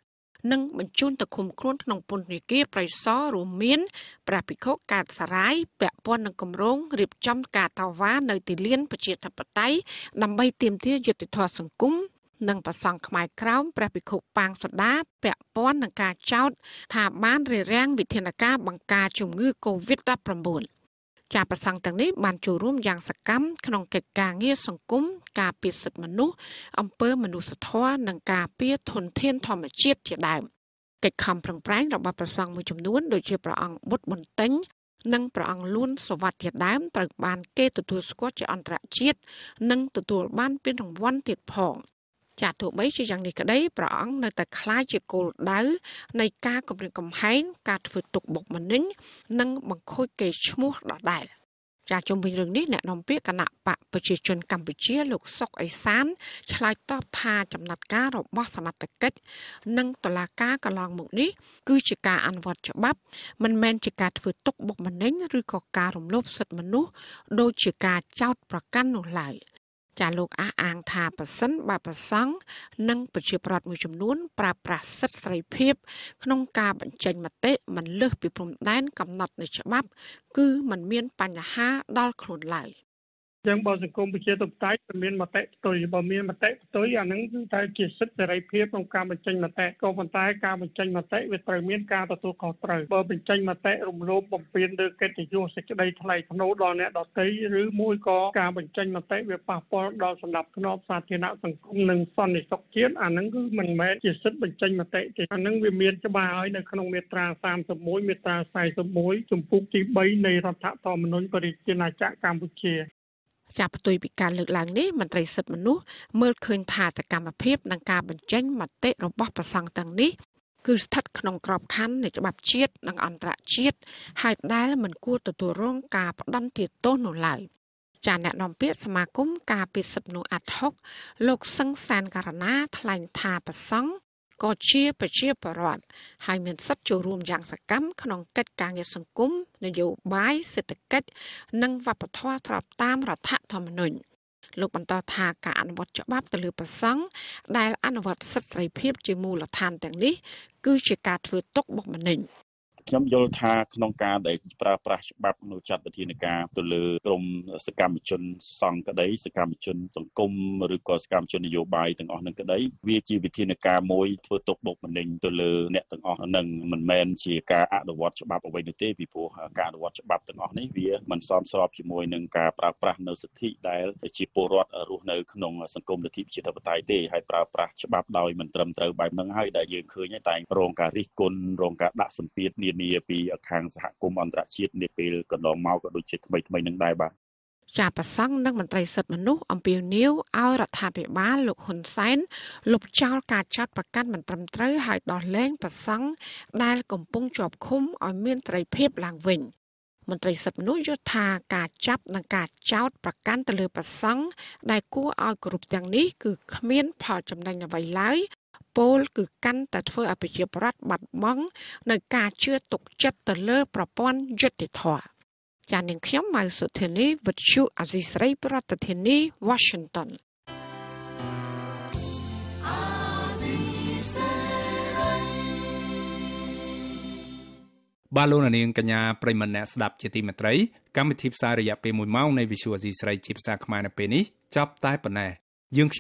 និងបញ្ជូនទៅឃុំខ្លួនក្នុងពន្ធនាគារប្រៃសណរួមមានព្រះភិក្ខុកាតសារាយពាក់ព័ន្ធនឹងគម្រោងរៀបចំការតវ៉ានៅទីលានប្រជាធិបតេយ្យដើម្បីទាមទារយុត្តិធម៌សង្គមនិងប្រសង់ខ្មែរក្រោមព្រះភិក្ខុប៉ាងសដាពាក់ព័ន្ធនឹងការចោទថាបានរារាំងវិធានការបង្ការជំងឺ Covid-19 ចាប្រសង់ទាំងនេះបានចូលរួមយ៉ាងសកម្មក្នុងកិច្ចការងារសង្គមរដ្ឋការពារសិទ្ធិមនុស្សអំពើមនុស្សធម៌និងការពារធនធានធម្មជាតិជាដើមកិច្ចខំប្រឹងប្រែងរបស់ប្រសង់មួយចំនួន ដូចជាព្រះអង្គបុត្របន្ទិញនិងព្រះអង្គលួនសវត្ថិជាដើមត្រូវបាន គេទទួលស្គាល់ជាអន្តរជាតិនិងទទួលបានពានរង្វាន់ទៀតផង ចាទោះបីជាយ៉ាងនេះក្តីព្រះអង្គនៅតែខ្លាចជាគោលដៅនៃការគម្រាមកំហែងការធ្វើទុកបុកម្នេញនិងបង្ខូចកេរ្តិ៍ឈ្មោះដដែល។ចាជុំវិញរឿងនេះអ្នកនាំពាក្យគណៈបកប្រជាជនកម្ពុជា លោកសុកអេសានឆ្លើយតបថាចំណាត់ការរបស់សមត្ថកិច្ចនិងតឡាការកន្លងមកនេះគឺជាការអនុវត្តច្បាប់ មិនមែនជាការធ្វើទុកបុកម្នេញឬក៏ការរំលោភសិទ្ធិមនុស្សដោយជាការចោទប្រកាន់នោះឡើយ។ចាលោកអះអាង ថាប្រសិនបើប្រសង់និងប្រជាប្រដ្ឋមួយចំនួនប្រើប្រាស់សិទ្ធិសេរីភាពក្នុងការបញ្ចេញមតិមិនលើសពីព្រំដែនកំណត់នៅច្បាប់គឺมันមានបញ្ហាដល់ខ្លួនឡើយ។ចឹងបើសង្គមប្រជាធិបតេយ្យមានមតិផ្ទុយបើមានមតិផ្ទុយអាហ្នឹងគឺថាជាសិទ្ធិសេរីភាពក្នុងការបញ្ចេញមតិក៏ប៉ុន្តែការបញ្ចេញមតិវាត្រូវមានការទទួលខុសត្រូវបើបញ្ចេញមតិរំលោភបំពានលើកិត្តិយសសេចក្តីថ្លៃថ្នូរដល់អ្នកដទៃឬមួយក៏ការបញ្ចេញមតិវាប៉ះពាល់ដល់សន្តិភាពសាធារណៈសង្គមនិងសន្តិសុខជាតិអាហ្នឹងគឺមិនមែនជាសិទ្ធិបញ្ចេញមតិទេអាហ្នឹងវាមានច្បាស់ហើយនៅក្នុងមាត្រា31មាត្រា41ជំពូកទី3នៃរដ្ឋធម្មនុញ្ញប្រជាណាចក្រកម្ពុជាចាប់ផ្ទុយពីការលើកឡើងនេះមន្ត្រីសិទ្ធិមនុស្សមើលឃើញថាសកម្មភាពនិងការបញ្ចេញមតិរបស់ប្រសង់ទាំងនេះគឺស្ថិតក្នុងក្របខ័ណ្ឌនៃច្បាប់ជាតិនិងអន្តរជាតិហើយដែលមិនគួរទទួលរងការផ្ដន្ទាទោសនោះឡើយចាអ្នកនាំពាក្យសមាគមការពារសិទ្ធិមនុស្សអាត់ហុក លោកសឹងសានករណាថ្លែងថាប្រសង់ក៏ជាប្រជាពលរដ្ឋហើយមានសិទ្ធិចូលរួមយ៉ាងសកម្មក្នុងកិច្ចការងារសង្គមនយោបាយសេដ្ឋកិច្ចនិងវប្បធម៌ស្រប តាមរដ្ឋធម្មនុញ្ញលោកបន្តថាការអនុវត្តច្បាប់ទៅលើប្រសង់ដែល អនុវត្តសិទ្ធិសេរីភាពជាមូលដ្ឋានទាំងនេះគឺជាការធ្វើទុកបុកម្នេញខ្ញុំយល់ថាក្នុងការដែលប្រើប្រាស់ច្បាប់នៅចាត់វិធានការទៅលើក្រមសកម្មជន សង្កដីសកម្មជនសង្គមឬក៏សកម្មជននយោបាយទាំងអស់នឹងក្តី វាជាវិធានការមួយធ្វើទុកបុកម្នេញទៅលើអ្នកទាំងអស់នឹងមិនមែនជាការអនុវត្តច្បាប់អ្វីនោះទេពីព្រោះការអនុវត្តច្បាប់ទាំងអស់នេះវាមិនសមស្របជាមួយនឹងការប្រើប្រាស់នៅសិទ្ធិដែល ជាពលរដ្ឋរស់នៅក្នុងសង្គមលទ្ធិប្រជាធិបតេយ្យទេហើយប្រើប្រាស់ច្បាប់ដោយមិនត្រឹមត្រូវបែបហ្នឹងហើយដែលយើងឃើញតែងរងការរិះគន់រងការដាក់សម្ពាធនានាពីខាងសហគមន៍អន្តរជាតិនាពេលកន្លងមកក៏ដូចជាថ្មីថ្មីនឹងដែរបាទចាប្រសង់និងមន្ត្រីសិទ្ធិមនុស្សអំពាវនាវឲ្យរដ្ឋាភិបាលលោកហ៊ុនសែនលុបចោលការចាត់ប្រកាសមិនត្រឹមត្រូវឲ្យដោះលែងប្រសង់ដែល កំពុងជាប់ឃុំឲ្យមានត្រីភាពឡើងវិញមន្ត្រីសិទ្ធិមនុស្សយល់ថាការចាប់និងការចោទប្រកាន់ទៅលើ ប្រសង់ដែលគួរឲ្យគ្រប់ទាំងនេះគឺគ្មាន ផលចំណេញអ្វីឡើយពលគឺកាន់តែធ្វើឲ្យប្រជាប្រដ្ឋបាត់បង់នៅការជឿទុកចិត្តទៅលើប្រព័ន្ធយុត្តិធម៌ចាននាងខ្ញុំម៉ៅសុធានីវិទ្យុអាស៊ីស្រី ប្រធានាធិបតី Washington បាទលោកនាងកញ្ញាប្រិមនៈស្ដាប់ជាទីមេត្រីកម្មវិធីផ្សាយរយៈពេល1ម៉ោងនៃ Visual C ស្រីជាភាសាខ្មែរនៅពេលនេះចប់តែប៉ុណ្ណេះយើងខ្ញុំ